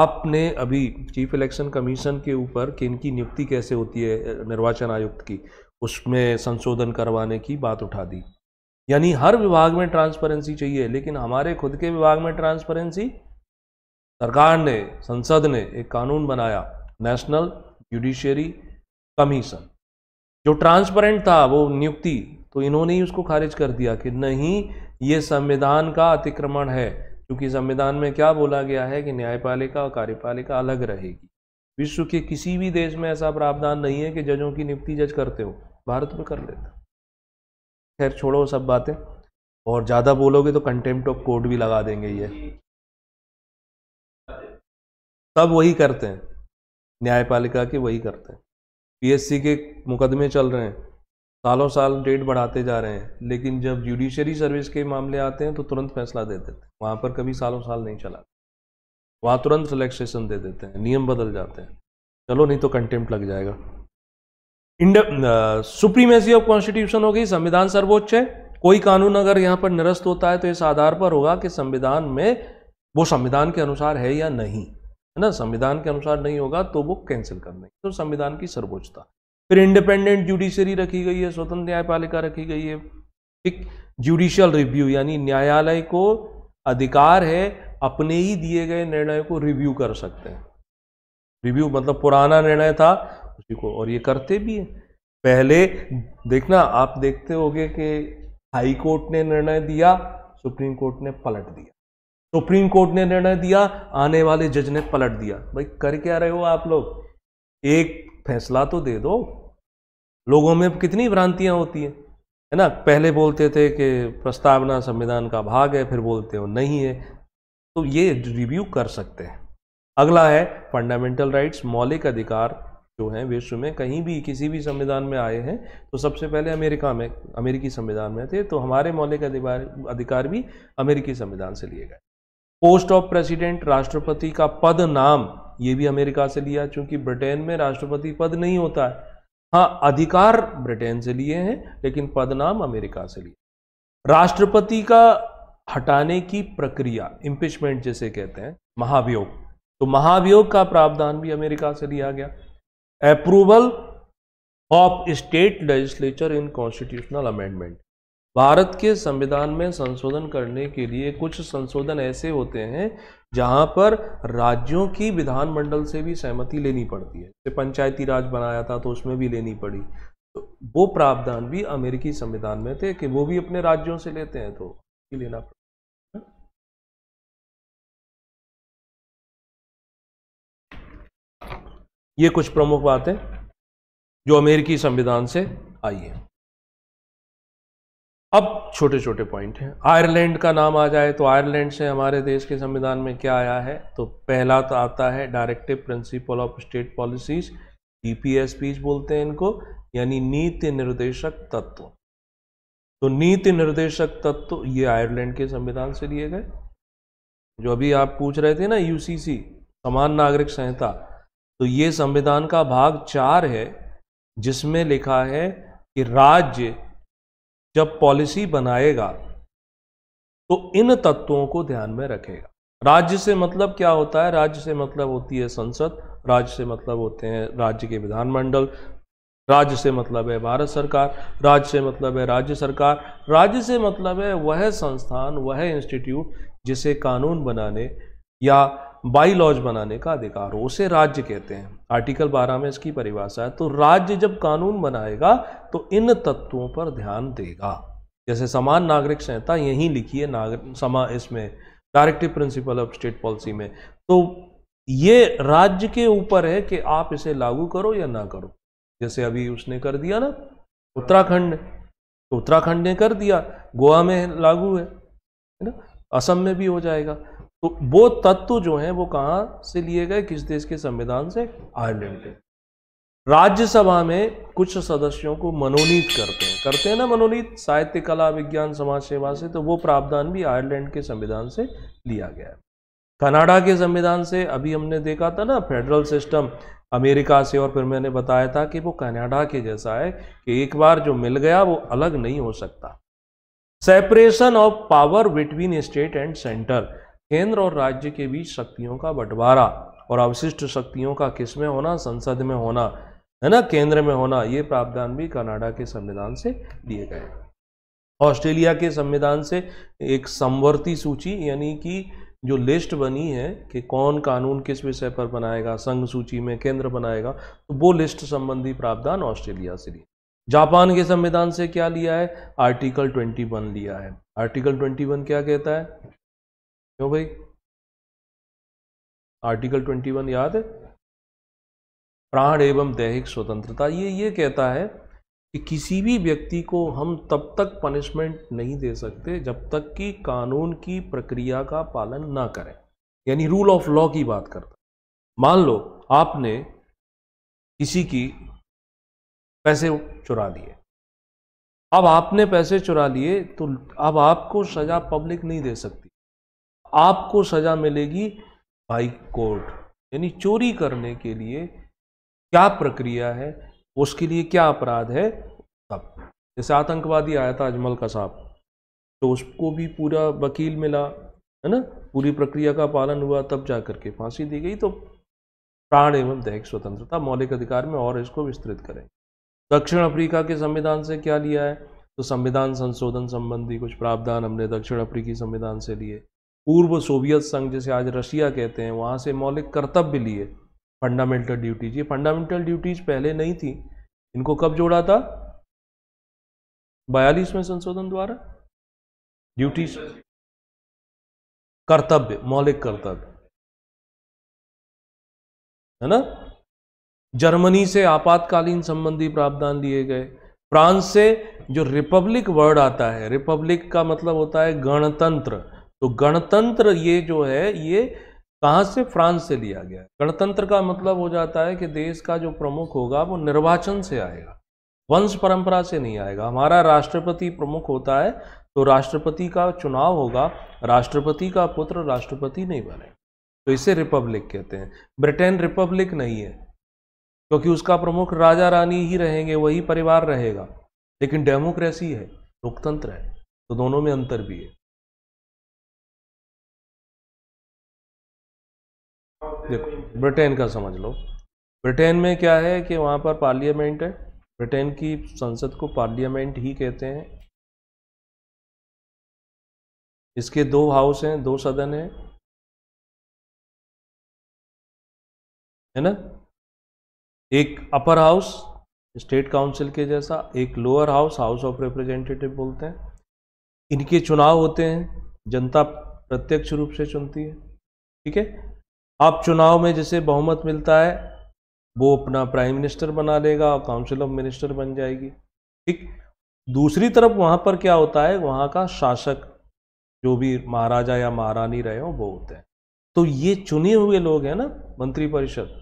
आपने अभी चीफ इलेक्शन कमीशन के ऊपर कि इनकी नियुक्ति कैसे होती है निर्वाचन आयुक्त की उसमें संशोधन करवाने की बात उठा दी यानी हर विभाग में ट्रांसपेरेंसी चाहिए लेकिन हमारे खुद के विभाग में ट्रांसपेरेंसी सरकार ने संसद ने एक कानून बनाया नेशनल जुडिशियरी कमीशन जो ट्रांसपेरेंट था वो नियुक्ति तो इन्होंने ही उसको खारिज कर दिया कि नहीं ये संविधान का अतिक्रमण है क्योंकि संविधान में क्या बोला गया है कि न्यायपालिका और कार्यपालिका अलग रहेगी विश्व के किसी भी देश में ऐसा प्रावधान नहीं है कि जजों की नियुक्ति जज करते हो भारत में कर लेता खैर छोड़ो सब बातें और ज़्यादा बोलोगे तो कंटेम्प्ट ऑफ कोर्ट भी लगा देंगे ये सब वही करते हैं न्यायपालिका के वही करते हैं पीएससी के मुकदमे चल रहे हैं सालों साल डेट बढ़ाते जा रहे हैं लेकिन जब जुडिशरी सर्विस के मामले आते हैं तो तुरंत फैसला दे देते हैं वहाँ पर कभी सालों साल नहीं चला वहाँ तुरंत रिलैक्सेशन दे देते हैं नियम बदल जाते हैं चलो नहीं तो कंटेम्प्ट लग जाएगा सुप्रीमेसी ऑफ कॉन्स्टिट्यूशन हो गई संविधान सर्वोच्च है कोई कानून अगर यहाँ पर निरस्त होता है तो इस आधार पर होगा कि संविधान में वो संविधान के अनुसार है या नहीं है ना संविधान के अनुसार नहीं होगा तो वो कैंसिल कर देंगे तो संविधान की सर्वोच्चता फिर इंडिपेंडेंट जुडिशरी रखी गई है स्वतंत्र न्यायपालिका रखी गई है एक जुडिशियल रिव्यू यानी न्यायालय को अधिकार है अपने ही दिए गए निर्णय को रिव्यू कर सकते हैं रिव्यू मतलब पुराना निर्णय था खुशी को और ये करते भी हैं पहले देखना आप देखते होगे कि हाई कोर्ट ने निर्णय दिया सुप्रीम कोर्ट ने पलट दिया सुप्रीम कोर्ट ने निर्णय दिया आने वाले जज ने पलट दिया भाई कर क्या रहे हो आप लोग एक फैसला तो दे दो लोगों में कितनी भ्रांतियां होती हैं है ना पहले बोलते थे कि प्रस्तावना संविधान का भाग है फिर बोलते हो नहीं है तो ये रिव्यू कर सकते हैं अगला है फंडामेंटल राइट्स मौलिक अधिकार जो हैं विश्व में कहीं भी किसी भी संविधान में आए हैं तो सबसे पहले अमेरिका में अमेरिकी संविधान में थे तो हमारे मौलिक अधिकार अधिकार भी अमेरिकी संविधान से लिए गए पोस्ट ऑफ प्रेसिडेंट राष्ट्रपति का पद नाम ये भी अमेरिका से लिया चूंकि ब्रिटेन में राष्ट्रपति पद नहीं होता है हाँ अधिकार ब्रिटेन से लिए हैं लेकिन पद नाम अमेरिका से लिए राष्ट्रपति का हटाने की प्रक्रिया इम्पिचमेंट जिसे कहते हैं महाभियोग तो महाभियोग का प्रावधान भी अमेरिका से लिया गया approval of state legislature in constitutional amendment Bharat के संविधान में संशोधन करने के लिए कुछ संशोधन ऐसे होते हैं जहां पर राज्यों की विधानमंडल से भी सहमति लेनी पड़ती है जैसे पंचायती राज बनाया था तो उसमें भी लेनी पड़ी तो वो प्रावधान भी अमेरिकी संविधान में थे कि वो भी अपने राज्यों से लेते हैं तो लेना पड़ता ये कुछ प्रमुख बातें जो अमेरिकी संविधान से आई है अब छोटे छोटे पॉइंट हैं आयरलैंड का नाम आ जाए तो आयरलैंड से हमारे देश के संविधान में क्या आया है तो पहला तो आता है directive principle of state policies DPSPs बोलते हैं इनको यानी नीति निर्देशक तत्व तो नीति निर्देशक तत्व ये आयरलैंड के संविधान से लिए गए जो अभी आप पूछ रहे थे ना यूसीसी समान नागरिक संहिता तो ये संविधान का भाग चार है जिसमें लिखा है कि राज्य जब पॉलिसी बनाएगा तो इन तत्वों को ध्यान में रखेगा राज्य से मतलब क्या होता है राज्य से मतलब होती है संसद राज्य से मतलब होते हैं राज्य के विधानमंडल राज्य से मतलब है भारत सरकार राज्य से मतलब है राज्य सरकार राज्य से मतलब है वह संस्थान वह इंस्टीट्यूट जिसे कानून बनाने या बाई लॉज बनाने का अधिकार हो उसे राज्य कहते हैं आर्टिकल 12 में इसकी परिभाषा है तो राज्य जब कानून बनाएगा तो इन तत्वों पर ध्यान देगा जैसे समान नागरिक संहिता यहीं लिखी है नागरिक समा इसमें directive principle of state policy में तो ये राज्य के ऊपर है कि आप इसे लागू करो या ना करो जैसे अभी उसने कर दिया ना उत्तराखंड तो उत्तराखंड ने कर दिया गोवा में लागू है ना असम में भी हो जाएगा तो वो तत्व जो है वो कहां से लिए गए किस देश के संविधान से आयरलैंड के राज्यसभा में कुछ सदस्यों को मनोनीत करते हैं करते हैं ना मनोनीत साहित्य कला विज्ञान समाज सेवा से तो वो प्रावधान भी आयरलैंड के संविधान से लिया गया है कनाडा के संविधान से अभी हमने देखा था ना फेडरल सिस्टम अमेरिका से और फिर मैंने बताया था कि वो कनाडा के जैसा है कि एक बार जो मिल गया वो अलग नहीं हो सकता separation of power between state and centre केंद्र और राज्य के बीच शक्तियों का बंटवारा और अवशिष्ट शक्तियों का किस में होना संसद में होना है ना केंद्र में होना ये प्रावधान भी कनाडा के संविधान से दिए गए ऑस्ट्रेलिया के संविधान से एक समवर्ती सूची यानी कि जो लिस्ट बनी है कि कौन कानून किस विषय पर बनाएगा संघ सूची में केंद्र बनाएगा तो वो लिस्ट संबंधी प्रावधान ऑस्ट्रेलिया से लिए जापान के संविधान से क्या लिया है आर्टिकल 21 लिया है आर्टिकल 21 क्या कहता है क्यों भाई आर्टिकल 21 याद है प्राण एवं दैहिक स्वतंत्रता ये ये कहता है कि किसी भी व्यक्ति को हम तब तक पनिशमेंट नहीं दे सकते जब तक कि कानून की प्रक्रिया का पालन ना करें यानी रूल ऑफ लॉ की बात करता मान लो आपने किसी की पैसे चुरा लिए अब आपने पैसे चुरा लिए तो अब आपको सज़ा पब्लिक नहीं दे सकती आपको सजा मिलेगी बाई कोर्ट यानी चोरी करने के लिए क्या प्रक्रिया है उसके लिए क्या अपराध है तब जैसे आतंकवादी आया था अजमल का साहब तो उसको भी पूरा वकील मिला है ना पूरी प्रक्रिया का पालन हुआ तब जा करके फांसी दी गई तो प्राण एवं दैहिक स्वतंत्रता मौलिक अधिकार में और इसको विस्तृत करें दक्षिण अफ्रीका के संविधान से क्या लिया है तो संविधान संशोधन संबंधी कुछ प्रावधान हमने दक्षिण अफ्रीकी संविधान से लिए पूर्व सोवियत संघ जैसे आज रशिया कहते हैं वहाँ से मौलिक कर्तव्य लिए फंडामेंटल ड्यूटीज ये फंडामेंटल ड्यूटीज पहले नहीं थी इनको कब जोड़ा था बयालीसवें संशोधन द्वारा ड्यूटीज कर्तव्य मौलिक कर्तव्य है ना जर्मनी से आपातकालीन संबंधी प्रावधान लिए गए फ्रांस से जो रिपब्लिक वर्ड आता है रिपब्लिक का मतलब होता है गणतंत्र तो गणतंत्र ये जो है ये कहाँ से फ्रांस से लिया गया गणतंत्र का मतलब हो जाता है कि देश का जो प्रमुख होगा वो निर्वाचन से आएगा वंश परंपरा से नहीं आएगा हमारा राष्ट्रपति प्रमुख होता है तो राष्ट्रपति का चुनाव होगा राष्ट्रपति का पुत्र राष्ट्रपति नहीं बने तो इसे रिपब्लिक कहते हैं ब्रिटेन रिपब्लिक नहीं है क्योंकि उसका प्रमुख राजा रानी ही रहेंगे वही परिवार रहेगा लेकिन डेमोक्रेसी है लोकतंत्र है तो दोनों में अंतर भी है देखो ब्रिटेन का समझ लो ब्रिटेन में क्या है कि वहाँ पर पार्लियामेंट है ब्रिटेन की संसद को पार्लियामेंट ही कहते हैं इसके दो हाउस हैं दो सदन हैं है ना एक अपर हाउस स्टेट काउंसिल के जैसा एक lower house house of representative बोलते हैं इनके चुनाव होते हैं जनता प्रत्यक्ष रूप से चुनती है ठीक है अब चुनाव में जिसे बहुमत मिलता है वो अपना प्राइम मिनिस्टर बना लेगा और काउंसिल ऑफ मिनिस्टर बन जाएगी ठीक दूसरी तरफ वहाँ पर क्या होता है वहाँ का शासक जो भी महाराजा या महारानी रहे हो वो होते हैं तो ये चुने हुए लोग हैं ना मंत्रिपरिषद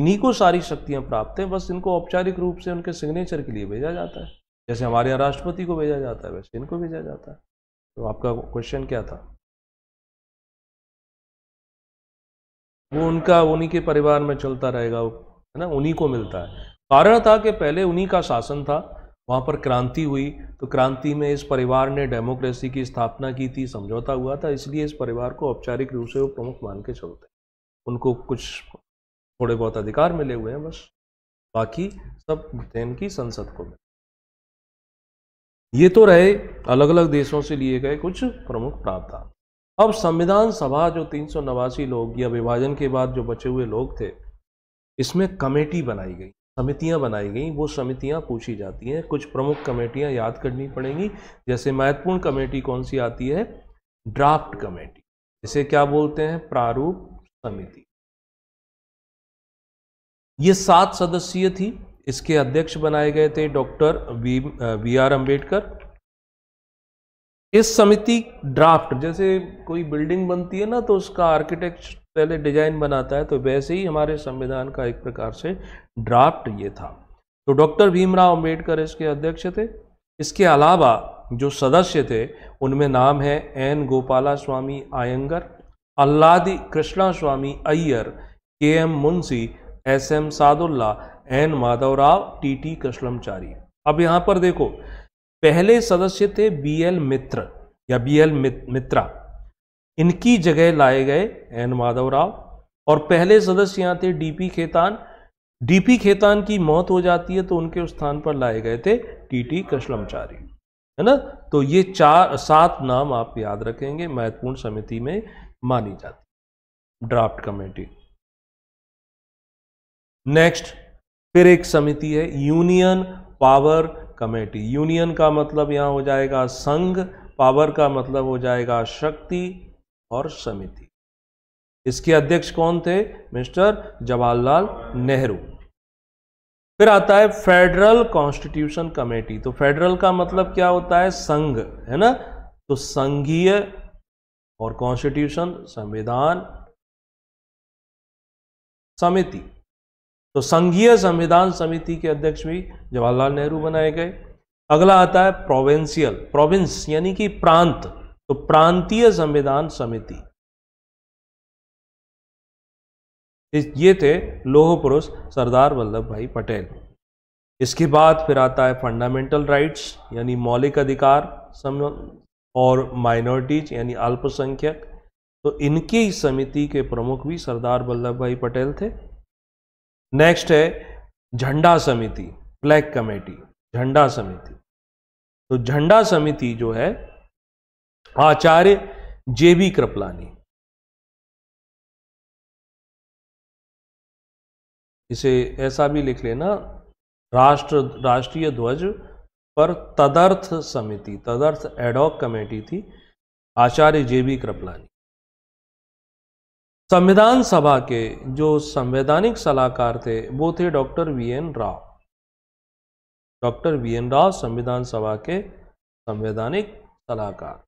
इन्हीं को सारी शक्तियाँ प्राप्त हैं बस इनको औपचारिक रूप से उनके सिग्नेचर के लिए भेजा जाता है जैसे हमारे यहाँ राष्ट्रपति को भेजा जाता है वैसे इनको भेजा जाता है तो आपका क्वेश्चन क्या था वो उनका उन्हीं के परिवार में चलता रहेगा वो है ना उन्हीं को मिलता है कारण था कि पहले उन्हीं का शासन था वहाँ पर क्रांति हुई तो क्रांति में इस परिवार ने डेमोक्रेसी की स्थापना की थी समझौता हुआ था इसलिए इस परिवार को औपचारिक रूप से वो प्रमुख मान के चलते उनको कुछ थोड़े बहुत अधिकार मिले हुए हैं बस बाकी सब ब्रिटेन की संसद को मिले ये तो रहे अलग अलग देशों से लिए गए कुछ प्रमुख प्रावधान अब संविधान सभा जो तीन सौ नवासी लोग या विभाजन के बाद जो बचे हुए लोग थे इसमें कमेटी बनाई गई समितियां बनाई गई वो समितियां पूछी जाती हैं कुछ प्रमुख कमेटियां याद करनी पड़ेंगी जैसे महत्वपूर्ण कमेटी कौन सी आती है ड्राफ्ट कमेटी इसे क्या बोलते हैं प्रारूप समिति ये सात सदस्यीय थी इसके अध्यक्ष बनाए गए थे doctor V V R Ambedkar इस समिति ड्राफ्ट जैसे कोई बिल्डिंग बनती है ना तो उसका आर्किटेक्ट पहले डिजाइन बनाता है तो वैसे ही हमारे संविधान का एक प्रकार से ड्राफ्ट ये था तो डॉक्टर भीमराव अम्बेडकर इसके अध्यक्ष थे इसके अलावा जो सदस्य थे उनमें नाम है N Gopalaswami Ayyangar Alladi Krishnaswami Iyer K M Munshi S M Saadulla N Madhavrao T T Krishnamachari अब यहाँ पर देखो पहले सदस्य थे बी एल मित्र या बी एल मित्रा इनकी जगह लाए गए एन माधव राव और पहले सदस्य यहाँ थे डीपी खेतान डीपी खेतान की मौत हो जाती है तो उनके स्थान पर लाए गए थे टीटी कृष्णमचारी है ना तो ये चार सात नाम आप याद रखेंगे महत्वपूर्ण समिति में मानी जाती ड्राफ्ट कमेटी नेक्स्ट फिर एक समिति है यूनियन पावर कमेटी यूनियन का मतलब यहाँ हो जाएगा संघ पावर का मतलब हो जाएगा शक्ति और समिति इसके अध्यक्ष कौन थे मिस्टर जवाहरलाल नेहरू फिर आता है फेडरल कॉन्स्टिट्यूशन कमेटी तो फेडरल का मतलब क्या होता है संघ है ना तो संघीय और कॉन्स्टिट्यूशन संविधान समिति तो संघीय संविधान समिति के अध्यक्ष भी जवाहरलाल नेहरू बनाए गए अगला आता है प्रोविंशियल प्रोविंस यानी कि प्रांत तो प्रांतीय संविधान समिति ये थे लोह पुरुष सरदार वल्लभ भाई पटेल इसके बाद फिर आता है फंडामेंटल राइट्स यानी मौलिक अधिकार और माइनॉरिटीज यानी अल्पसंख्यक तो इनकी समिति के प्रमुख भी सरदार वल्लभ भाई पटेल थे नेक्स्ट है झंडा समिति फ्लैग कमेटी झंडा समिति तो झंडा समिति जो है आचार्य जेबी कृपलानी इसे ऐसा भी लिख लेना राष्ट्र राष्ट्रीय ध्वज पर तदर्थ समिति तदर्थ एडॉक कमेटी थी आचार्य जेबी कृपलानी संविधान सभा के जो संवैधानिक सलाहकार थे वो थे doctor V N Rao doctor V N Rao संविधान सभा के संवैधानिक सलाहकार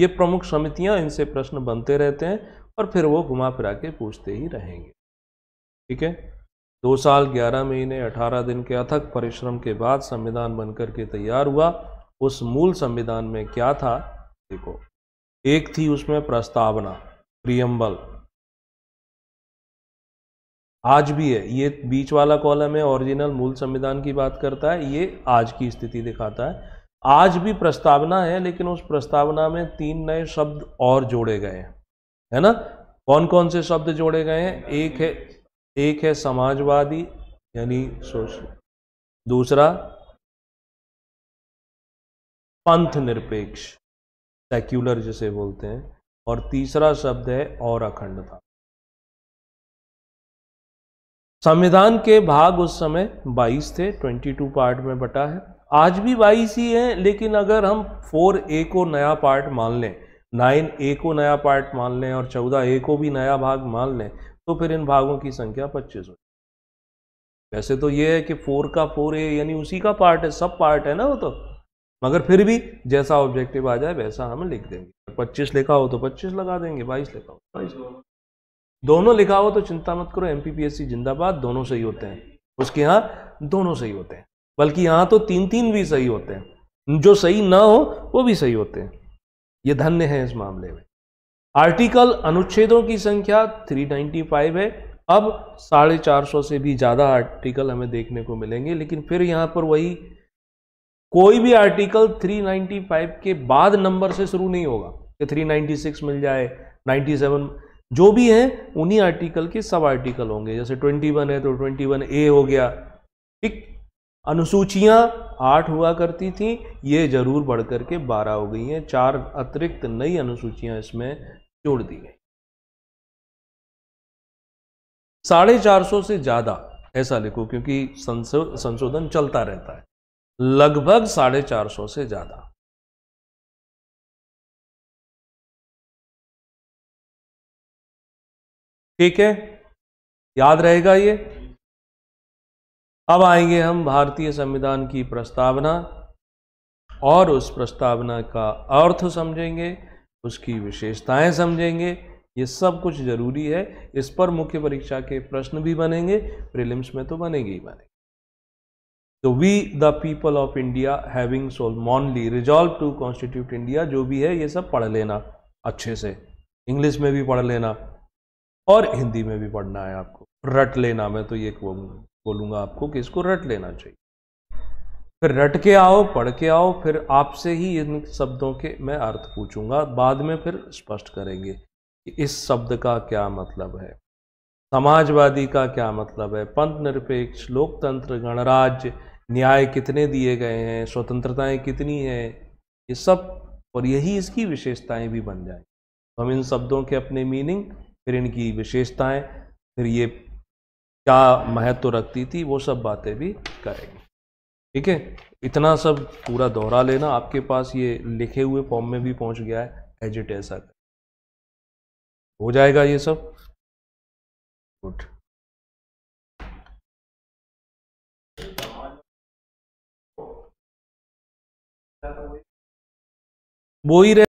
ये प्रमुख समितियां इनसे प्रश्न बनते रहते हैं और फिर वो घुमा फिरा के पूछते ही रहेंगे ठीक है दो साल ग्यारह महीने अठारह दिन के अथक परिश्रम के बाद संविधान बनकर के तैयार हुआ उस मूल संविधान में क्या था देखो एक थी उसमें प्रस्तावना प्रियम्बल आज भी है ये बीच वाला कॉलम है ओरिजिनल मूल संविधान की बात करता है ये आज की स्थिति दिखाता है आज भी प्रस्तावना है लेकिन उस प्रस्तावना में तीन नए शब्द और जोड़े गए हैं है ना कौन कौन से शब्द जोड़े गए हैं एक है एक है समाजवादी यानी सोशल दूसरा पंथ निरपेक्ष सेक्युलर जिसे बोलते हैं और तीसरा शब्द है और अखंडता संविधान के भाग उस समय 22 थे 22 पार्ट में बटा है आज भी 22 ही है लेकिन अगर हम 4 ए को नया पार्ट मान लें 9 ए को नया पार्ट मान लें और 14 ए को भी नया भाग मान लें तो फिर इन भागों की संख्या पच्चीस हो वैसे तो ये है कि 4 का 4 ए यानी उसी का पार्ट है सब पार्ट है ना वो तो मगर फिर भी जैसा ऑब्जेक्टिव आ जाए वैसा हम लिख देंगे पच्चीस लिखा हो तो पच्चीस लगा देंगे बाईस लिखा हो तो बाईस दोनों लिखा हो तो चिंता मत करो एमपीपीएससी जिंदाबाद दोनों सही होते हैं उसके यहाँ दोनों सही होते हैं बल्कि यहाँ तो तीन तीन भी सही होते हैं जो सही ना हो वो भी सही होते हैं ये धन्य है इस मामले में आर्टिकल अनुच्छेदों की संख्या 395 है अब साढ़े चार सौ से भी ज़्यादा आर्टिकल हमें देखने को मिलेंगे लेकिन फिर यहाँ पर वही कोई भी आर्टिकल 395 के बाद नंबर से शुरू नहीं होगा कि 396 मिल जाए 97 जो भी हैं उन्हीं आर्टिकल के सब आर्टिकल होंगे जैसे 21 है तो 21 ए हो गया ठीक अनुसूचियां आठ हुआ करती थी ये जरूर बढ़ करके बारह हो गई हैं चार अतिरिक्त नई अनुसूचियां इसमें जोड़ दी गई साढ़े चार सौ से ज़्यादा ऐसा लिखो क्योंकि संशोधन चलता रहता है लगभग साढ़े चार सौ से ज़्यादा ठीक है याद रहेगा ये अब आएंगे हम भारतीय संविधान की प्रस्तावना और उस प्रस्तावना का अर्थ समझेंगे उसकी विशेषताएं समझेंगे ये सब कुछ जरूरी है इस पर मुख्य परीक्षा के प्रश्न भी बनेंगे प्रीलिम्स में तो बनेंगे ही बनेंगे तो we the people of India having solemnly resolve to constitute India जो भी है ये सब पढ़ लेना अच्छे से इंग्लिश में भी पढ़ लेना और हिंदी में भी पढ़ना है आपको रट लेना मैं तो ये बोलूंगा आपको कि इसको रट लेना चाहिए फिर रट के आओ पढ़ के आओ फिर आपसे ही इन शब्दों के मैं अर्थ पूछूंगा बाद में फिर स्पष्ट करेंगे कि इस शब्द का क्या मतलब है समाजवादी का क्या मतलब है पंथ निरपेक्ष लोकतंत्र गणराज्य न्याय कितने दिए गए हैं स्वतंत्रताएं कितनी हैं ये सब और यही इसकी विशेषताएं भी बन जाएं तो हम इन शब्दों के अपने मीनिंग फिर इनकी विशेषताएं फिर ये क्या महत्व रखती थी वो सब बातें भी करेंगे ठीक है इतना सब पूरा दोहरा लेना आपके पास ये लिखे हुए फॉर्म में भी पहुंच गया है एजिट ऐसा हो जाएगा ये सब गुड वो ही रहे